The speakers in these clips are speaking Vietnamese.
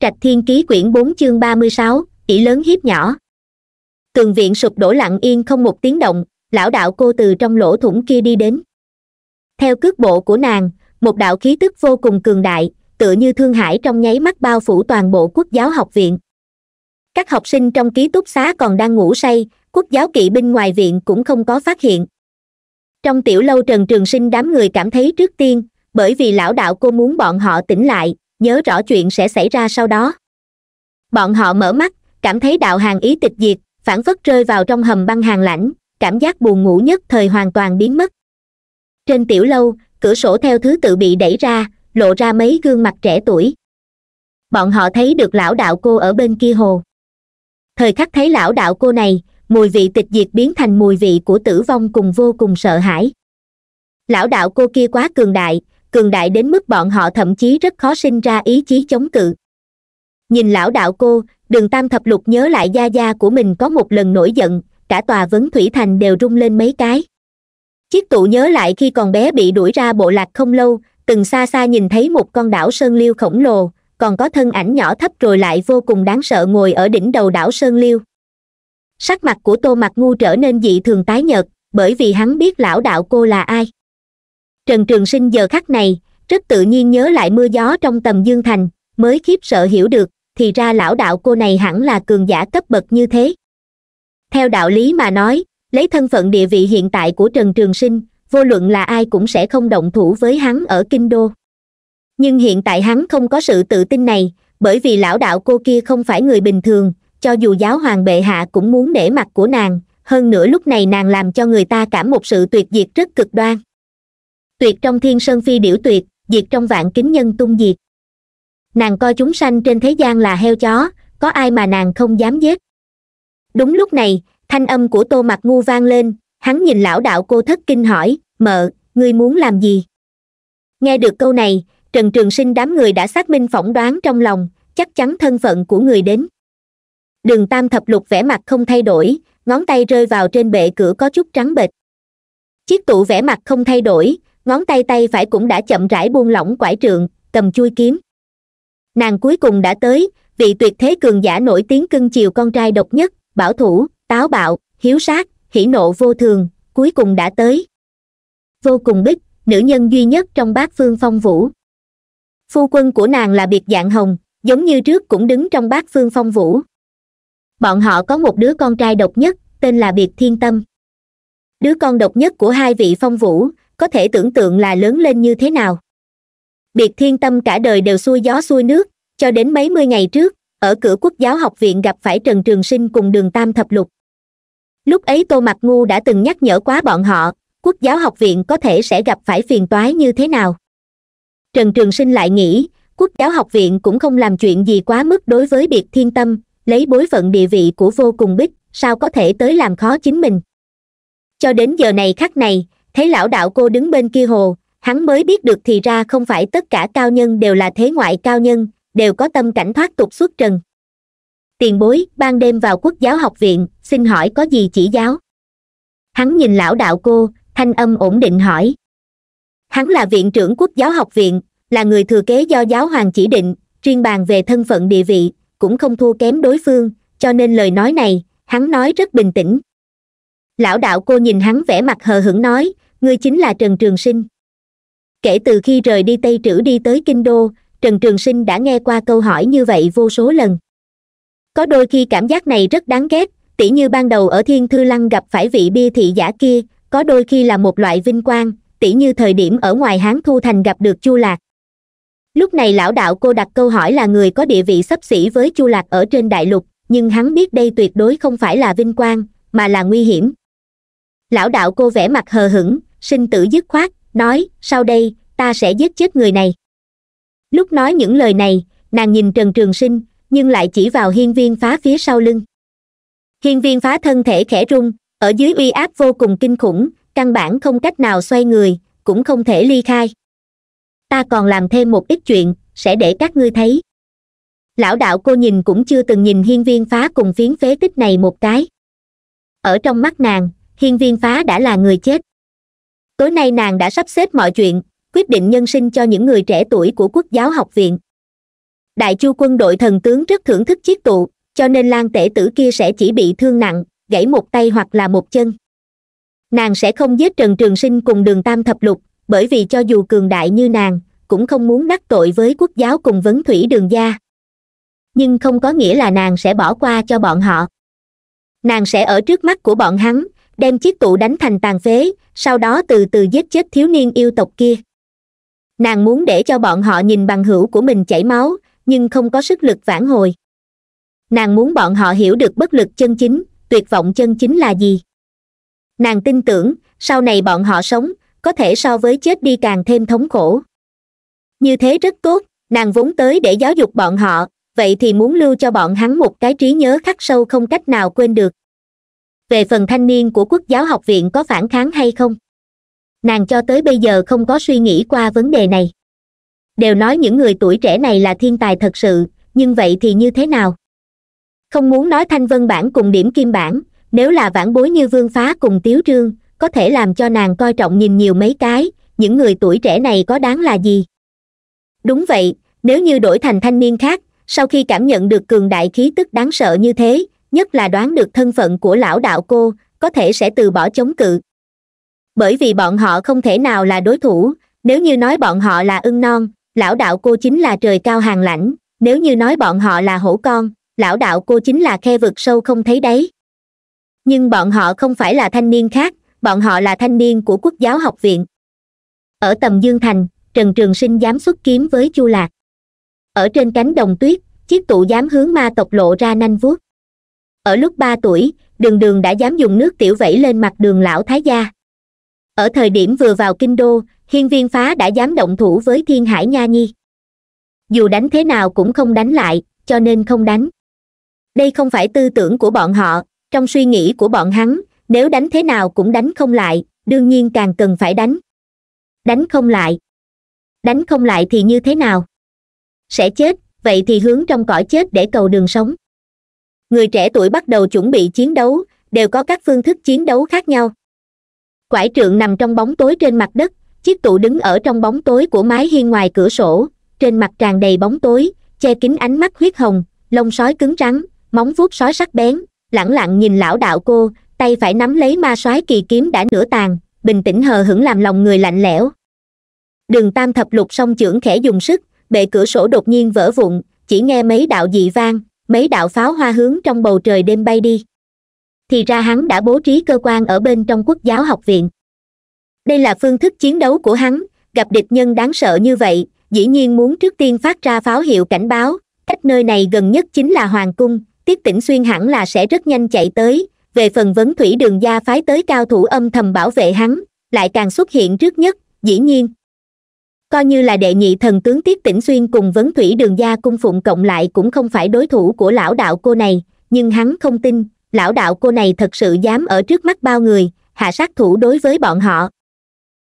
trạch thiên ký quyển bốn chương ba mươi sáu ỷ lớn hiếp nhỏ tường viện sụp đổ lặng yên không một tiếng động lão đạo cô từ trong lỗ thủng kia đi đến theo cước bộ của nàng một đạo khí tức vô cùng cường đại tựa như thương hải trong nháy mắt bao phủ toàn bộ quốc giáo học viện các học sinh trong ký túc xá còn đang ngủ say quốc giáo kỵ binh ngoài viện cũng không có phát hiện trong tiểu lâu trần trường sinh đám người cảm thấy trước tiên bởi vì lão đạo cô muốn bọn họ tỉnh lại nhớ rõ chuyện sẽ xảy ra sau đó bọn họ mở mắt cảm thấy đạo hàng ý tịch diệt phản phất rơi vào trong hầm băng hàng lãnh cảm giác buồn ngủ nhất thời hoàn toàn biến mất trên tiểu lâu cửa sổ theo thứ tự bị đẩy ra lộ ra mấy gương mặt trẻ tuổi bọn họ thấy được lão đạo cô ở bên kia hồ thời khắc thấy lão đạo cô này mùi vị tịch diệt biến thành mùi vị của tử vong cùng vô cùng sợ hãi lão đạo cô kia quá cường đại cường đại đến mức bọn họ thậm chí rất khó sinh ra ý chí chống cự nhìn lão đạo cô đường tam thập lục nhớ lại gia gia của mình có một lần nổi giận cả tòa vấn thủy thành đều rung lên mấy cái chiếc tụ nhớ lại khi còn bé bị đuổi ra bộ lạc không lâu từng xa xa nhìn thấy một con đảo sơn liêu khổng lồ còn có thân ảnh nhỏ thấp rồi lại vô cùng đáng sợ ngồi ở đỉnh đầu đảo sơn liêu sắc mặt của tô mặt ngu trở nên dị thường tái nhợt bởi vì hắn biết lão đạo cô là ai trần trường sinh giờ khắc này rất tự nhiên nhớ lại mưa gió trong tầm dương thành mới khiếp sợ hiểu được thì ra lão đạo cô này hẳn là cường giả cấp bậc như thế theo đạo lý mà nói lấy thân phận địa vị hiện tại của trần trường sinh vô luận là ai cũng sẽ không động thủ với hắn ở kinh đô nhưng hiện tại hắn không có sự tự tin này bởi vì lão đạo cô kia không phải người bình thường cho dù giáo hoàng bệ hạ cũng muốn nể mặt của nàng hơn nữa lúc này nàng làm cho người ta cảm một sự tuyệt diệt rất cực đoan tuyệt trong thiên sơn phi điểu tuyệt diệt trong vạn kính nhân tung diệt nàng coi chúng sanh trên thế gian là heo chó có ai mà nàng không dám giết đúng lúc này thanh âm của tô mặc ngu vang lên hắn nhìn lão đạo cô thất kinh hỏi mợ ngươi muốn làm gì nghe được câu này trần trường sinh đám người đã xác minh phỏng đoán trong lòng chắc chắn thân phận của người đến đường tam thập lục vẻ mặt không thay đổi ngón tay rơi vào trên bệ cửa có chút trắng bệch chiếc tủ vẻ mặt không thay đổi ngón tay tay phải cũng đã chậm rãi buông lỏng quải trượng cầm chui kiếm nàng cuối cùng đã tới vị tuyệt thế cường giả nổi tiếng cưng chiều con trai độc nhất bảo thủ táo bạo hiếu sát hỉ nộ vô thường cuối cùng đã tới vô cùng bích nữ nhân duy nhất trong bát phương phong vũ phu quân của nàng là biệt dạng hồng giống như trước cũng đứng trong bát phương phong vũ bọn họ có một đứa con trai độc nhất tên là biệt thiên tâm đứa con độc nhất của hai vị phong vũ có thể tưởng tượng là lớn lên như thế nào biệt thiên tâm cả đời đều xuôi gió xuôi nước cho đến mấy mươi ngày trước ở cửa quốc giáo học viện gặp phải trần trường sinh cùng đường tam thập lục lúc ấy tô mặc ngu đã từng nhắc nhở quá bọn họ quốc giáo học viện có thể sẽ gặp phải phiền toái như thế nào trần trường sinh lại nghĩ quốc giáo học viện cũng không làm chuyện gì quá mức đối với biệt thiên tâm lấy bối phận địa vị của vô cùng bích sao có thể tới làm khó chính mình cho đến giờ này khắc này thấy lão đạo cô đứng bên kia hồ hắn mới biết được thì ra không phải tất cả cao nhân đều là thế ngoại cao nhân đều có tâm cảnh thoát tục xuất trần tiền bối ban đêm vào quốc giáo học viện xin hỏi có gì chỉ giáo hắn nhìn lão đạo cô thanh âm ổn định hỏi hắn là viện trưởng quốc giáo học viện là người thừa kế do giáo hoàng chỉ định riêng bàn về thân phận địa vị cũng không thua kém đối phương cho nên lời nói này hắn nói rất bình tĩnh lão đạo cô nhìn hắn vẻ mặt hờ hững nói ngươi chính là trần trường sinh kể từ khi rời đi tây trữ đi tới kinh đô trần trường sinh đã nghe qua câu hỏi như vậy vô số lần có đôi khi cảm giác này rất đáng ghét tỉ như ban đầu ở thiên thư lăng gặp phải vị bia thị giả kia có đôi khi là một loại vinh quang tỉ như thời điểm ở ngoài hán thu thành gặp được chu lạc lúc này lão đạo cô đặt câu hỏi là người có địa vị xấp xỉ với chu lạc ở trên đại lục nhưng hắn biết đây tuyệt đối không phải là vinh quang mà là nguy hiểm lão đạo cô vẻ mặt hờ hững sinh tử dứt khoát nói sau đây ta sẽ giết chết người này lúc nói những lời này nàng nhìn trần trường sinh nhưng lại chỉ vào hiên viên phá phía sau lưng hiên viên phá thân thể khẽ rung ở dưới uy áp vô cùng kinh khủng căn bản không cách nào xoay người cũng không thể ly khai ta còn làm thêm một ít chuyện sẽ để các ngươi thấy lão đạo cô nhìn cũng chưa từng nhìn hiên viên phá cùng phiến phế tích này một cái ở trong mắt nàng hiên viên phá đã là người chết tối nay nàng đã sắp xếp mọi chuyện quyết định nhân sinh cho những người trẻ tuổi của quốc giáo học viện đại chu quân đội thần tướng rất thưởng thức chiếc tụ cho nên lan tể tử kia sẽ chỉ bị thương nặng gãy một tay hoặc là một chân nàng sẽ không giết trần trường sinh cùng đường tam thập lục bởi vì cho dù cường đại như nàng cũng không muốn đắc tội với quốc giáo cùng vấn thủy đường gia nhưng không có nghĩa là nàng sẽ bỏ qua cho bọn họ nàng sẽ ở trước mắt của bọn hắn đem chiếc tụ đánh thành tàn phế sau đó từ từ giết chết thiếu niên yêu tộc kia nàng muốn để cho bọn họ nhìn bằng hữu của mình chảy máu nhưng không có sức lực vãn hồi nàng muốn bọn họ hiểu được bất lực chân chính tuyệt vọng chân chính là gì nàng tin tưởng sau này bọn họ sống có thể so với chết đi càng thêm thống khổ như thế rất tốt nàng vốn tới để giáo dục bọn họ vậy thì muốn lưu cho bọn hắn một cái trí nhớ khắc sâu không cách nào quên được về phần thanh niên của quốc giáo học viện có phản kháng hay không nàng cho tới bây giờ không có suy nghĩ qua vấn đề này đều nói những người tuổi trẻ này là thiên tài thật sự nhưng vậy thì như thế nào không muốn nói thanh vân bản cùng điểm kim bản nếu là vãn bối như vương phá cùng tiếu trương có thể làm cho nàng coi trọng nhìn nhiều mấy cái những người tuổi trẻ này có đáng là gì đúng vậy nếu như đổi thành thanh niên khác sau khi cảm nhận được cường đại khí tức đáng sợ như thế nhất là đoán được thân phận của lão đạo cô có thể sẽ từ bỏ chống cự bởi vì bọn họ không thể nào là đối thủ nếu như nói bọn họ là ưng non lão đạo cô chính là trời cao hàng lãnh nếu như nói bọn họ là hổ con lão đạo cô chính là khe vực sâu không thấy đấy nhưng bọn họ không phải là thanh niên khác bọn họ là thanh niên của quốc giáo học viện ở tầm dương thành trần trường sinh dám xuất kiếm với chu lạc ở trên cánh đồng tuyết chiếc tụ dám hướng ma tộc lộ ra nanh vuốt ở lúc ba tuổi đường đường đã dám dùng nước tiểu vẩy lên mặt đường lão thái gia ở thời điểm vừa vào kinh đô hiên viên phá đã dám động thủ với thiên hải nha nhi dù đánh thế nào cũng không đánh lại cho nên không đánh đây không phải tư tưởng của bọn họ trong suy nghĩ của bọn hắn nếu đánh thế nào cũng đánh không lại đương nhiên càng cần phải đánh đánh không lại đánh không lại thì như thế nào sẽ chết vậy thì hướng trong cõi chết để cầu đường sống người trẻ tuổi bắt đầu chuẩn bị chiến đấu đều có các phương thức chiến đấu khác nhau quải trượng nằm trong bóng tối trên mặt đất chiếc tủ đứng ở trong bóng tối của mái hiên ngoài cửa sổ trên mặt tràn đầy bóng tối che kín ánh mắt huyết hồng lông sói cứng rắn móng vuốt sói sắc bén lẳng lặng nhìn lão đạo cô tay phải nắm lấy ma sói kỳ kiếm đã nửa tàn bình tĩnh hờ hững làm lòng người lạnh lẽo đường tam thập lục song trưởng khẽ dùng sức bệ cửa sổ đột nhiên vỡ vụn chỉ nghe mấy đạo dị vang mấy đạo pháo hoa hướng trong bầu trời đêm bay đi thì ra hắn đã bố trí cơ quan ở bên trong quốc giáo học viện đây là phương thức chiến đấu của hắn gặp địch nhân đáng sợ như vậy dĩ nhiên muốn trước tiên phát ra pháo hiệu cảnh báo cách nơi này gần nhất chính là hoàng cung tiết tỉnh xuyên hẳn là sẽ rất nhanh chạy tới về phần vấn thủy đường gia phái tới cao thủ âm thầm bảo vệ hắn lại càng xuất hiện trước nhất dĩ nhiên coi như là đệ nhị thần tướng tiết tĩnh xuyên cùng vấn thủy đường gia cung phụng cộng lại cũng không phải đối thủ của lão đạo cô này nhưng hắn không tin lão đạo cô này thật sự dám ở trước mắt bao người hạ sát thủ đối với bọn họ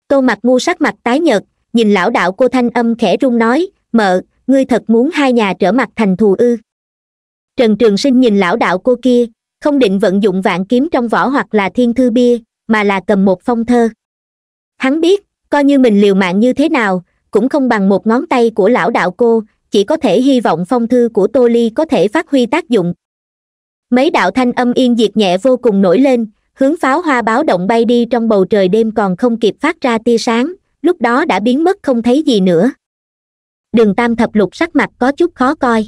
tô mặt ngu sắc mặt tái nhợt nhìn lão đạo cô thanh âm khẽ run nói mợ ngươi thật muốn hai nhà trở mặt thành thù ư trần trường sinh nhìn lão đạo cô kia không định vận dụng vạn kiếm trong vỏ hoặc là thiên thư bia mà là cầm một phong thơ hắn biết coi như mình liều mạng như thế nào cũng không bằng một ngón tay của lão đạo cô chỉ có thể hy vọng phong thư của tô ly có thể phát huy tác dụng mấy đạo thanh âm yên diệt nhẹ vô cùng nổi lên hướng pháo hoa báo động bay đi trong bầu trời đêm còn không kịp phát ra tia sáng lúc đó đã biến mất không thấy gì nữa đường tam thập lục sắc mặt có chút khó coi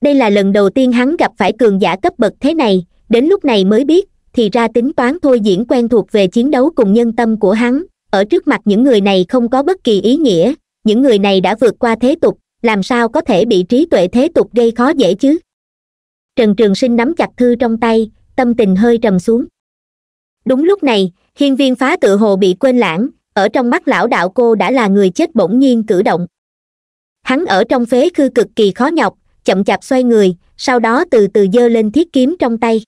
đây là lần đầu tiên hắn gặp phải cường giả cấp bậc thế này đến lúc này mới biết thì ra tính toán thôi diễn quen thuộc về chiến đấu cùng nhân tâm của hắn ở trước mặt những người này không có bất kỳ ý nghĩa những người này đã vượt qua thế tục làm sao có thể bị trí tuệ thế tục gây khó dễ chứ trần trường sinh nắm chặt thư trong tay tâm tình hơi trầm xuống đúng lúc này hiên viên phá tự hồ bị quên lãng ở trong mắt lão đạo cô đã là người chết bỗng nhiên cử động hắn ở trong phế khư cực kỳ khó nhọc chậm chạp xoay người sau đó từ từ dơ lên thiết kiếm trong tay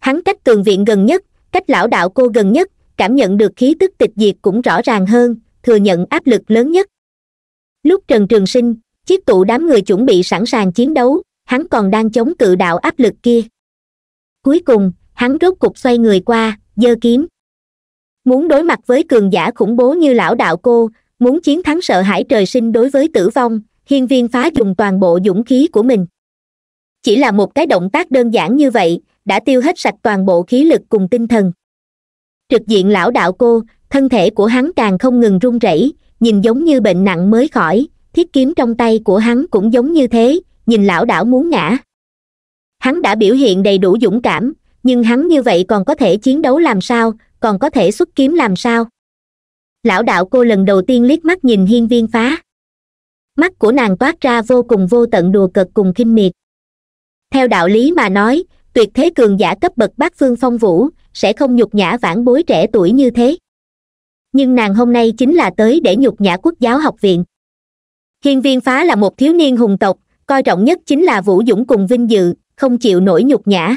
hắn cách tường viện gần nhất cách lão đạo cô gần nhất cảm nhận được khí tức tịch diệt cũng rõ ràng hơn thừa nhận áp lực lớn nhất lúc trần trường sinh chiếc tụ đám người chuẩn bị sẵn sàng chiến đấu hắn còn đang chống cự đạo áp lực kia cuối cùng hắn rốt cục xoay người qua giơ kiếm muốn đối mặt với cường giả khủng bố như lão đạo cô muốn chiến thắng sợ hãi trời sinh đối với tử vong hiên viên phá dùng toàn bộ dũng khí của mình chỉ là một cái động tác đơn giản như vậy đã tiêu hết sạch toàn bộ khí lực cùng tinh thần trực diện lão đạo cô thân thể của hắn càng không ngừng run rẩy nhìn giống như bệnh nặng mới khỏi thiết kiếm trong tay của hắn cũng giống như thế nhìn lão đạo muốn ngã hắn đã biểu hiện đầy đủ dũng cảm nhưng hắn như vậy còn có thể chiến đấu làm sao còn có thể xuất kiếm làm sao lão đạo cô lần đầu tiên liếc mắt nhìn hiên viên phá mắt của nàng toát ra vô cùng vô tận đùa cợt cùng khinh miệt theo đạo lý mà nói tuyệt thế cường giả cấp bậc bát phương phong vũ sẽ không nhục nhã vãn bối trẻ tuổi như thế nhưng nàng hôm nay chính là tới để nhục nhã quốc giáo học viện hiên viên phá là một thiếu niên hùng tộc coi trọng nhất chính là vũ dũng cùng vinh dự không chịu nổi nhục nhã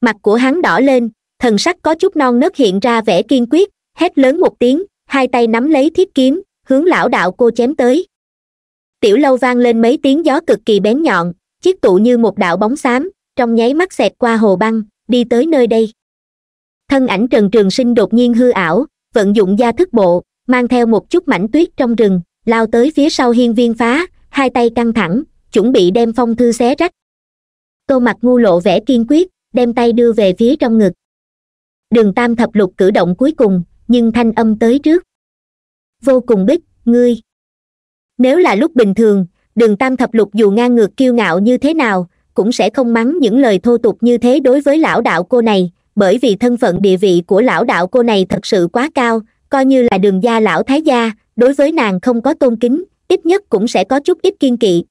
mặt của hắn đỏ lên thần sắc có chút non nớt hiện ra vẻ kiên quyết hét lớn một tiếng hai tay nắm lấy thiết kiếm hướng lão đạo cô chém tới tiểu lâu vang lên mấy tiếng gió cực kỳ bén nhọn chiếc tụ như một đạo bóng xám trong nháy mắt xẹt qua hồ băng đi tới nơi đây thân ảnh trần trường sinh đột nhiên hư ảo vận dụng gia thức bộ mang theo một chút mảnh tuyết trong rừng lao tới phía sau hiên viên phá hai tay căng thẳng chuẩn bị đem phong thư xé rách tô mặt ngu lộ vẻ kiên quyết đem tay đưa về phía trong ngực đường tam thập lục cử động cuối cùng nhưng thanh âm tới trước vô cùng bích ngươi nếu là lúc bình thường đường tam thập lục dù ngang ngược kiêu ngạo như thế nào cũng sẽ không mắng những lời thô tục như thế đối với lão đạo cô này bởi vì thân phận địa vị của lão đạo cô này thật sự quá cao coi như là đường gia lão thái gia đối với nàng không có tôn kính ít nhất cũng sẽ có chút ít kiên kỵ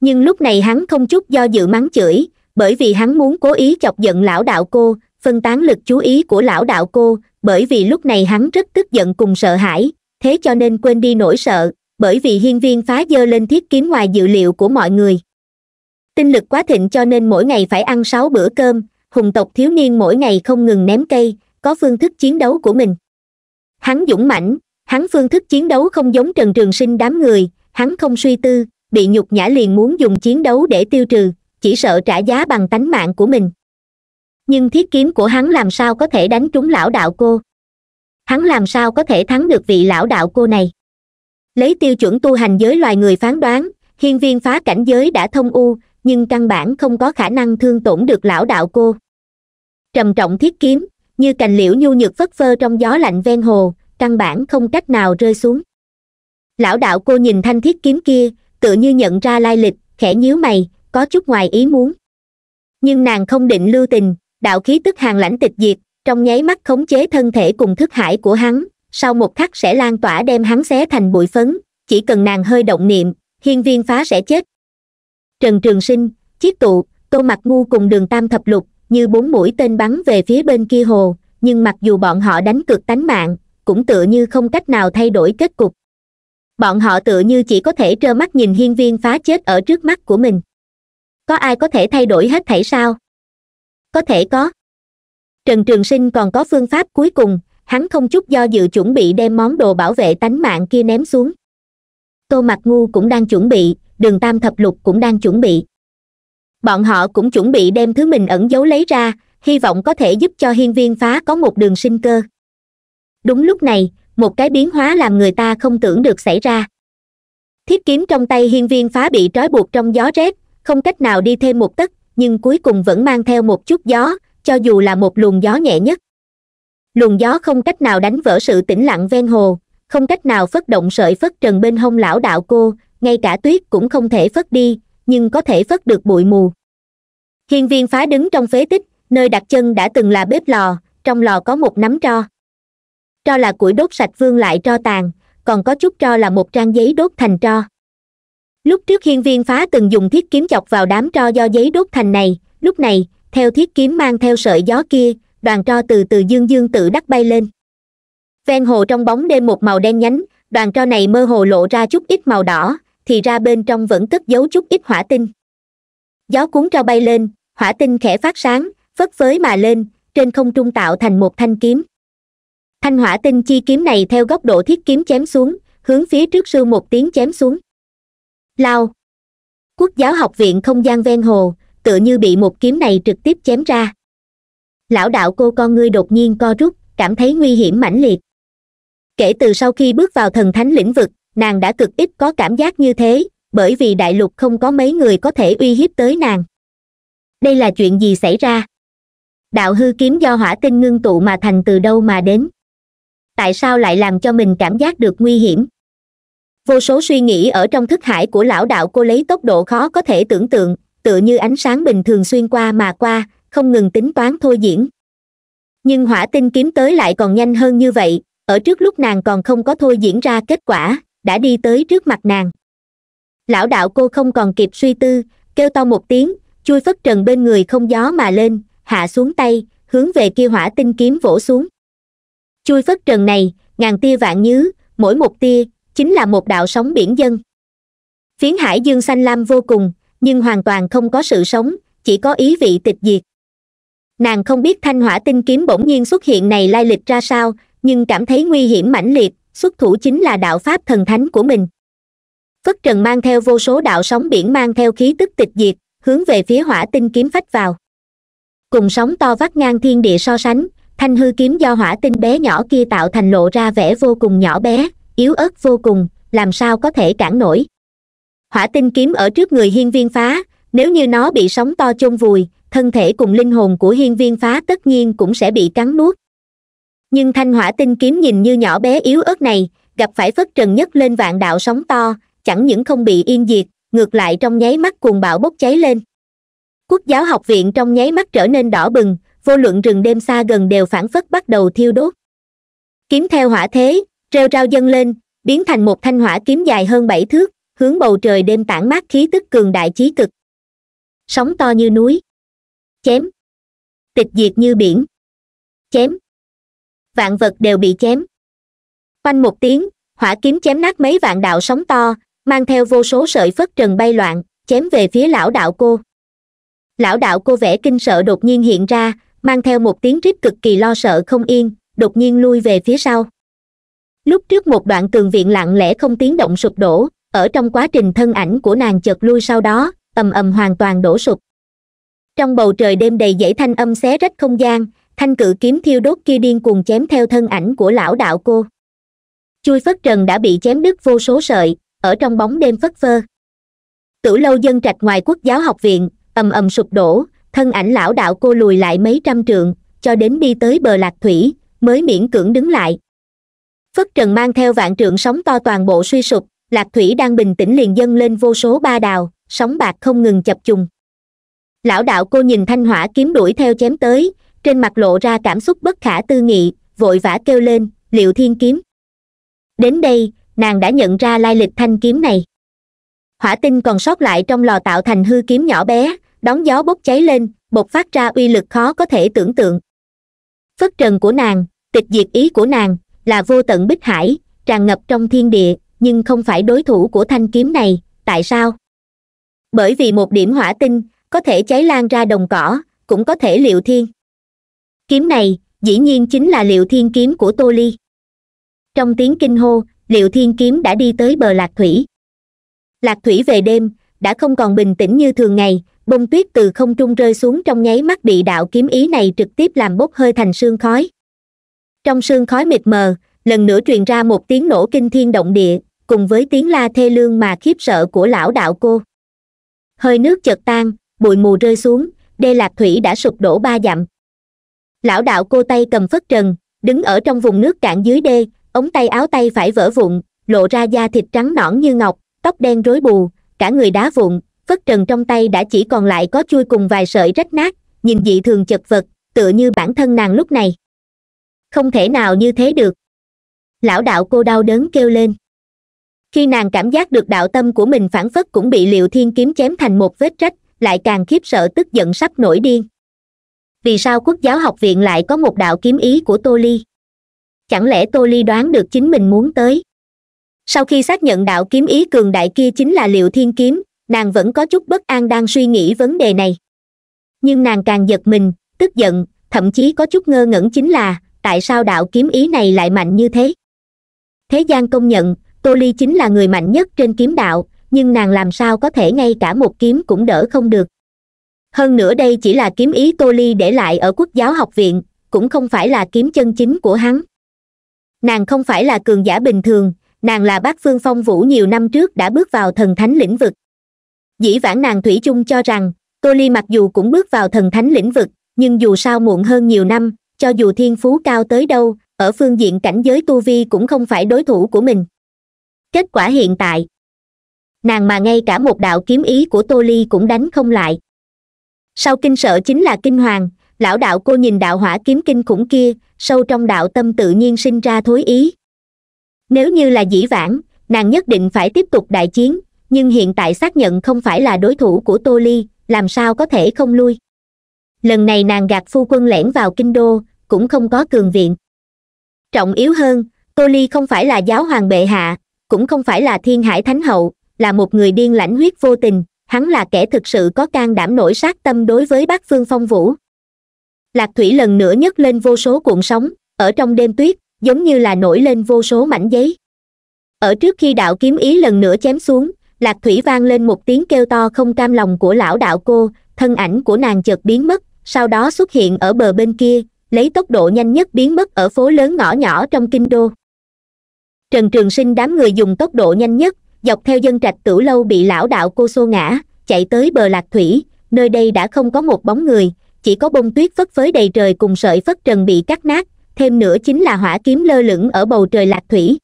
nhưng lúc này hắn không chút do dự mắng chửi bởi vì hắn muốn cố ý chọc giận lão đạo cô phân tán lực chú ý của lão đạo cô bởi vì lúc này hắn rất tức giận cùng sợ hãi thế cho nên quên đi nỗi sợ bởi vì hiên viên phá dơ lên thiết kiếm ngoài dự liệu của mọi người tinh lực quá thịnh cho nên mỗi ngày phải ăn sáu bữa cơm hùng tộc thiếu niên mỗi ngày không ngừng ném cây có phương thức chiến đấu của mình hắn dũng mãnh hắn phương thức chiến đấu không giống trần trường sinh đám người hắn không suy tư bị nhục nhã liền muốn dùng chiến đấu để tiêu trừ chỉ sợ trả giá bằng tánh mạng của mình nhưng thiết kiếm của hắn làm sao có thể đánh trúng lão đạo cô hắn làm sao có thể thắng được vị lão đạo cô này lấy tiêu chuẩn tu hành giới loài người phán đoán hiên viên phá cảnh giới đã thông u nhưng căn bản không có khả năng thương tổn được lão đạo cô trầm trọng thiết kiếm như cành liễu nhu nhược phất phơ trong gió lạnh ven hồ căn bản không cách nào rơi xuống lão đạo cô nhìn thanh thiết kiếm kia tự như nhận ra lai lịch khẽ nhíu mày có chút ngoài ý muốn nhưng nàng không định lưu tình đạo khí tức hàng lãnh tịch diệt trong nháy mắt khống chế thân thể cùng thức hải của hắn sau một khắc sẽ lan tỏa đem hắn xé thành bụi phấn chỉ cần nàng hơi động niệm hiên viên phá sẽ chết trần trường sinh chiếc tụ tô mặt ngu cùng đường tam thập lục như bốn mũi tên bắn về phía bên kia hồ nhưng mặc dù bọn họ đánh cực, tánh mạng cũng tựa như không cách nào thay đổi kết cục bọn họ tựa như chỉ có thể trơ mắt nhìn hiên viên phá chết ở trước mắt của mình có ai có thể thay đổi hết thảy sao có thể có trần trường sinh còn có phương pháp cuối cùng hắn không chút do dự chuẩn bị đem món đồ bảo vệ tánh mạng kia ném xuống tô mặt ngu cũng đang chuẩn bị đường tam thập lục cũng đang chuẩn bị bọn họ cũng chuẩn bị đem thứ mình ẩn giấu lấy ra hy vọng có thể giúp cho hiên viên phá có một đường sinh cơ đúng lúc này một cái biến hóa làm người ta không tưởng được xảy ra thiết kiếm trong tay hiên viên phá bị trói buộc trong gió rét không cách nào đi thêm một tấc nhưng cuối cùng vẫn mang theo một chút gió cho dù là một luồng gió nhẹ nhất luồng gió không cách nào đánh vỡ sự tĩnh lặng ven hồ không cách nào phất động sợi phất trần bên hông lão đạo cô ngay cả tuyết cũng không thể phất đi nhưng có thể phất được bụi mù hiên viên phá đứng trong phế tích nơi đặt chân đã từng là bếp lò trong lò có một nắm tro tro là củi đốt sạch vương lại tro tàn còn có chút tro là một trang giấy đốt thành tro lúc trước hiên viên phá từng dùng thiết kiếm chọc vào đám tro do giấy đốt thành này lúc này theo thiết kiếm mang theo sợi gió kia đoàn tro từ từ dương dương tự đắc bay lên ven hồ trong bóng đêm một màu đen nhánh đoàn tro này mơ hồ lộ ra chút ít màu đỏ thì ra bên trong vẫn cất giấu chút ít hỏa tinh gió cuốn trao bay lên hỏa tinh khẽ phát sáng phất phới mà lên trên không trung tạo thành một thanh kiếm thanh hỏa tinh chi kiếm này theo góc độ thiết kiếm chém xuống hướng phía trước sư một tiếng chém xuống lao quốc giáo học viện không gian ven hồ tựa như bị một kiếm này trực tiếp chém ra lão đạo cô con ngươi đột nhiên co rút cảm thấy nguy hiểm mãnh liệt kể từ sau khi bước vào thần thánh lĩnh vực nàng đã cực ít có cảm giác như thế bởi vì đại lục không có mấy người có thể uy hiếp tới nàng đây là chuyện gì xảy ra đạo hư kiếm do hỏa tinh ngưng tụ mà thành từ đâu mà đến tại sao lại làm cho mình cảm giác được nguy hiểm vô số suy nghĩ ở trong thức hải của lão đạo cô lấy tốc độ khó có thể tưởng tượng tựa như ánh sáng bình thường xuyên qua mà qua không ngừng tính toán thôi diễn nhưng hỏa tinh kiếm tới lại còn nhanh hơn như vậy ở trước lúc nàng còn không có thôi diễn ra kết quả đã đi tới trước mặt nàng lão đạo cô không còn kịp suy tư kêu to một tiếng chui phất trần bên người không gió mà lên hạ xuống tay hướng về kia hỏa tinh kiếm vỗ xuống chui phất trần này ngàn tia vạn nhứ mỗi một tia chính là một đạo sóng biển dân phiến hải dương xanh lam vô cùng nhưng hoàn toàn không có sự sống chỉ có ý vị tịch diệt nàng không biết thanh hỏa tinh kiếm bỗng nhiên xuất hiện này lai lịch ra sao nhưng cảm thấy nguy hiểm mãnh liệt xuất thủ chính là đạo pháp thần thánh của mình phất trần mang theo vô số đạo sóng biển mang theo khí tức tịch diệt hướng về phía hỏa tinh kiếm phách vào cùng sóng to vắt ngang thiên địa so sánh thanh hư kiếm do hỏa tinh bé nhỏ kia tạo thành lộ ra vẻ vô cùng nhỏ bé yếu ớt vô cùng làm sao có thể cản nổi hỏa tinh kiếm ở trước người hiên viên phá nếu như nó bị sóng to chôn vùi thân thể cùng linh hồn của hiên viên phá tất nhiên cũng sẽ bị cắn nuốt nhưng thanh hỏa tinh kiếm nhìn như nhỏ bé yếu ớt này gặp phải phất trần nhất lên vạn đạo sóng to chẳng những không bị yên diệt ngược lại trong nháy mắt cuồng bạo bốc cháy lên quốc giáo học viện trong nháy mắt trở nên đỏ bừng vô luận rừng đêm xa gần đều phản phất bắt đầu thiêu đốt kiếm theo hỏa thế rêu rao dâng lên biến thành một thanh hỏa kiếm dài hơn bảy thước hướng bầu trời đêm tản mát khí tức cường đại chí cực sóng to như núi chém tịch diệt như biển chém vạn vật đều bị chém quanh một tiếng hỏa kiếm chém nát mấy vạn đạo sóng to mang theo vô số sợi phất trần bay loạn chém về phía lão đạo cô lão đạo cô vẻ kinh sợ đột nhiên hiện ra mang theo một tiếng rít cực kỳ lo sợ không yên đột nhiên lui về phía sau lúc trước một đoạn tường viện lặng lẽ không tiếng động sụp đổ ở trong quá trình thân ảnh của nàng chợt lui sau đó ầm ầm hoàn toàn đổ sụp trong bầu trời đêm đầy dãy thanh âm xé rách không gian thanh cự kiếm thiêu đốt kia điên cuồng chém theo thân ảnh của lão đạo cô chui phất trần đã bị chém đứt vô số sợi ở trong bóng đêm phất phơ tử lâu dân trạch ngoài quốc giáo học viện ầm ầm sụp đổ thân ảnh lão đạo cô lùi lại mấy trăm trượng cho đến đi tới bờ lạc thủy mới miễn cưỡng đứng lại phất trần mang theo vạn trượng sóng to toàn bộ suy sụp lạc thủy đang bình tĩnh liền dâng lên vô số ba đào sóng bạc không ngừng chập trùng lão đạo cô nhìn thanh hỏa kiếm đuổi theo chém tới trên mặt lộ ra cảm xúc bất khả tư nghị vội vã kêu lên liệu thiên kiếm đến đây nàng đã nhận ra lai lịch thanh kiếm này hỏa tinh còn sót lại trong lò tạo thành hư kiếm nhỏ bé đón gió bốc cháy lên bộc phát ra uy lực khó có thể tưởng tượng phất trần của nàng tịch diệt ý của nàng là vô tận bích hải tràn ngập trong thiên địa nhưng không phải đối thủ của thanh kiếm này tại sao bởi vì một điểm hỏa tinh có thể cháy lan ra đồng cỏ cũng có thể liệu thiên kiếm này dĩ nhiên chính là liệu thiên kiếm của tô ly trong tiếng kinh hô liệu thiên kiếm đã đi tới bờ lạc thủy lạc thủy về đêm đã không còn bình tĩnh như thường ngày bông tuyết từ không trung rơi xuống trong nháy mắt bị đạo kiếm ý này trực tiếp làm bốc hơi thành sương khói trong sương khói mịt mờ lần nữa truyền ra một tiếng nổ kinh thiên động địa cùng với tiếng la thê lương mà khiếp sợ của lão đạo cô hơi nước chợt tan bụi mù rơi xuống đê lạc thủy đã sụp đổ ba dặm lão đạo cô tay cầm phất trần đứng ở trong vùng nước cạn dưới đê ống tay áo tay phải vỡ vụn lộ ra da thịt trắng nõn như ngọc tóc đen rối bù cả người đá vụn phất trần trong tay đã chỉ còn lại có chui cùng vài sợi rách nát nhìn dị thường chật vật tựa như bản thân nàng lúc này không thể nào như thế được lão đạo cô đau đớn kêu lên khi nàng cảm giác được đạo tâm của mình phản phất cũng bị liệu thiên kiếm chém thành một vết rách lại càng khiếp sợ tức giận sắp nổi điên vì sao quốc giáo học viện lại có một đạo kiếm ý của tô ly chẳng lẽ tô ly đoán được chính mình muốn tới sau khi xác nhận đạo kiếm ý cường đại kia chính là liệu thiên kiếm nàng vẫn có chút bất an đang suy nghĩ vấn đề này nhưng nàng càng giật mình tức giận thậm chí có chút ngơ ngẩn chính là tại sao đạo kiếm ý này lại mạnh như thế thế gian công nhận tô ly chính là người mạnh nhất trên kiếm đạo nhưng nàng làm sao có thể ngay cả một kiếm cũng đỡ không được hơn nữa đây chỉ là kiếm ý tô ly để lại ở quốc giáo học viện cũng không phải là kiếm chân chính của hắn nàng không phải là cường giả bình thường nàng là bác phương phong vũ nhiều năm trước đã bước vào thần thánh lĩnh vực dĩ vãng nàng thủy chung cho rằng tô ly mặc dù cũng bước vào thần thánh lĩnh vực nhưng dù sao muộn hơn nhiều năm cho dù thiên phú cao tới đâu ở phương diện cảnh giới tu vi cũng không phải đối thủ của mình kết quả hiện tại nàng mà ngay cả một đạo kiếm ý của tô ly cũng đánh không lại sau kinh sợ chính là kinh hoàng lão đạo cô nhìn đạo hỏa kiếm kinh khủng kia sâu trong đạo tâm tự nhiên sinh ra thối ý nếu như là dĩ vãng nàng nhất định phải tiếp tục đại chiến nhưng hiện tại xác nhận không phải là đối thủ của tô ly làm sao có thể không lui lần này nàng gạt phu quân lẻn vào kinh đô cũng không có cường viện trọng yếu hơn tô ly không phải là giáo hoàng bệ hạ cũng không phải là thiên hải thánh hậu là một người điên lãnh huyết vô tình hắn là kẻ thực sự có can đảm nổi sát tâm đối với bác phương phong vũ lạc thủy lần nữa nhấc lên vô số cuộn sóng ở trong đêm tuyết giống như là nổi lên vô số mảnh giấy ở trước khi đạo kiếm ý lần nữa chém xuống lạc thủy vang lên một tiếng kêu to không cam lòng của lão đạo cô thân ảnh của nàng chợt biến mất sau đó xuất hiện ở bờ bên kia lấy tốc độ nhanh nhất biến mất ở phố lớn ngõ nhỏ trong kinh đô trần trường sinh đám người dùng tốc độ nhanh nhất dọc theo dân trạch tửu lâu bị lão đạo cô xô ngã chạy tới bờ lạc thủy nơi đây đã không có một bóng người chỉ có bông tuyết phất phới đầy trời cùng sợi phất trần bị cắt nát thêm nữa chính là hỏa kiếm lơ lửng ở bầu trời lạc thủy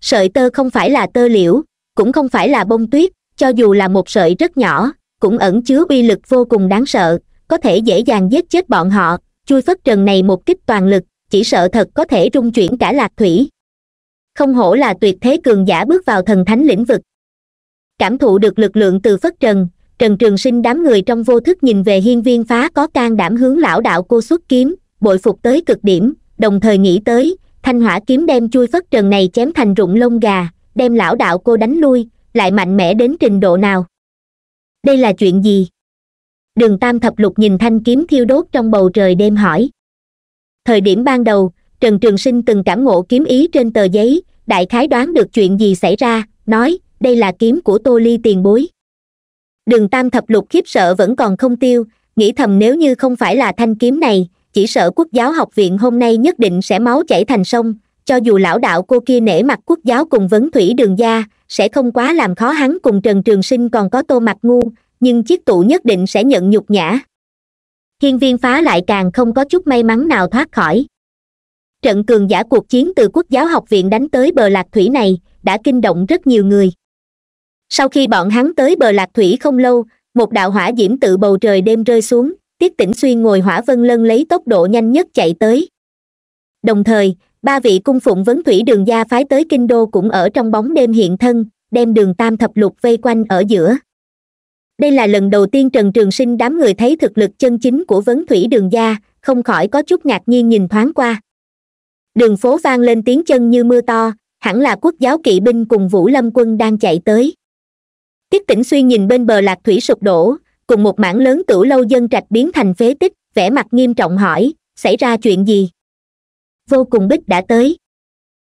sợi tơ không phải là tơ liễu cũng không phải là bông tuyết cho dù là một sợi rất nhỏ cũng ẩn chứa uy lực vô cùng đáng sợ có thể dễ dàng giết chết bọn họ chui phất trần này một kích toàn lực chỉ sợ thật có thể rung chuyển cả lạc thủy không hổ là tuyệt thế cường giả bước vào thần thánh lĩnh vực cảm thụ được lực lượng từ phất trần trần trường sinh đám người trong vô thức nhìn về hiên viên phá có can đảm hướng lão đạo cô xuất kiếm bội phục tới cực điểm đồng thời nghĩ tới thanh hỏa kiếm đem chui phất trần này chém thành rụng lông gà đem lão đạo cô đánh lui lại mạnh mẽ đến trình độ nào đây là chuyện gì đường tam thập lục nhìn thanh kiếm thiêu đốt trong bầu trời đêm hỏi thời điểm ban đầu trần trường sinh từng cảm ngộ kiếm ý trên tờ giấy đại khái đoán được chuyện gì xảy ra nói đây là kiếm của tô ly tiền bối đường tam thập lục khiếp sợ vẫn còn không tiêu nghĩ thầm nếu như không phải là thanh kiếm này chỉ sợ quốc giáo học viện hôm nay nhất định sẽ máu chảy thành sông cho dù lão đạo cô kia nể mặt quốc giáo cùng vấn thủy đường gia sẽ không quá làm khó hắn cùng trần trường sinh còn có tô mặt ngu nhưng chiếc tụ nhất định sẽ nhận nhục nhã hiên viên phá lại càng không có chút may mắn nào thoát khỏi trận cường giả cuộc chiến từ quốc giáo học viện đánh tới bờ lạc thủy này đã kinh động rất nhiều người sau khi bọn hắn tới bờ lạc thủy không lâu một đạo hỏa diễm tự bầu trời đêm rơi xuống tiết tỉnh xuyên ngồi hỏa vân lân lấy tốc độ nhanh nhất chạy tới đồng thời ba vị cung phụng vấn thủy đường gia phái tới kinh đô cũng ở trong bóng đêm hiện thân đem đường tam thập lục vây quanh ở giữa đây là lần đầu tiên trần trường sinh đám người thấy thực lực chân chính của vấn thủy đường gia không khỏi có chút ngạc nhiên nhìn thoáng qua đường phố vang lên tiếng chân như mưa to hẳn là quốc giáo kỵ binh cùng vũ lâm quân đang chạy tới tiết tỉnh xuyên nhìn bên bờ lạc thủy sụp đổ cùng một mảng lớn tử lâu dân trạch biến thành phế tích vẻ mặt nghiêm trọng hỏi xảy ra chuyện gì vô cùng bích đã tới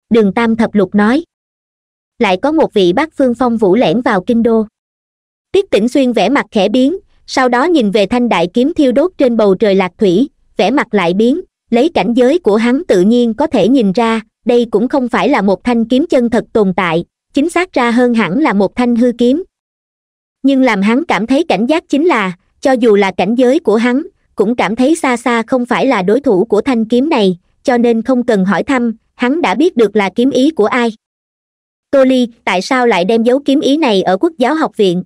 đường tam thập lục nói lại có một vị bác phương phong vũ lẻn vào kinh đô tiết tỉnh xuyên vẻ mặt khẽ biến sau đó nhìn về thanh đại kiếm thiêu đốt trên bầu trời lạc thủy vẻ mặt lại biến lấy cảnh giới của hắn tự nhiên có thể nhìn ra đây cũng không phải là một thanh kiếm chân thật tồn tại chính xác ra hơn hẳn là một thanh hư kiếm nhưng làm hắn cảm thấy cảnh giác chính là cho dù là cảnh giới của hắn cũng cảm thấy xa xa không phải là đối thủ của thanh kiếm này cho nên không cần hỏi thăm hắn đã biết được là kiếm ý của ai tô ly tại sao lại đem dấu kiếm ý này ở quốc giáo học viện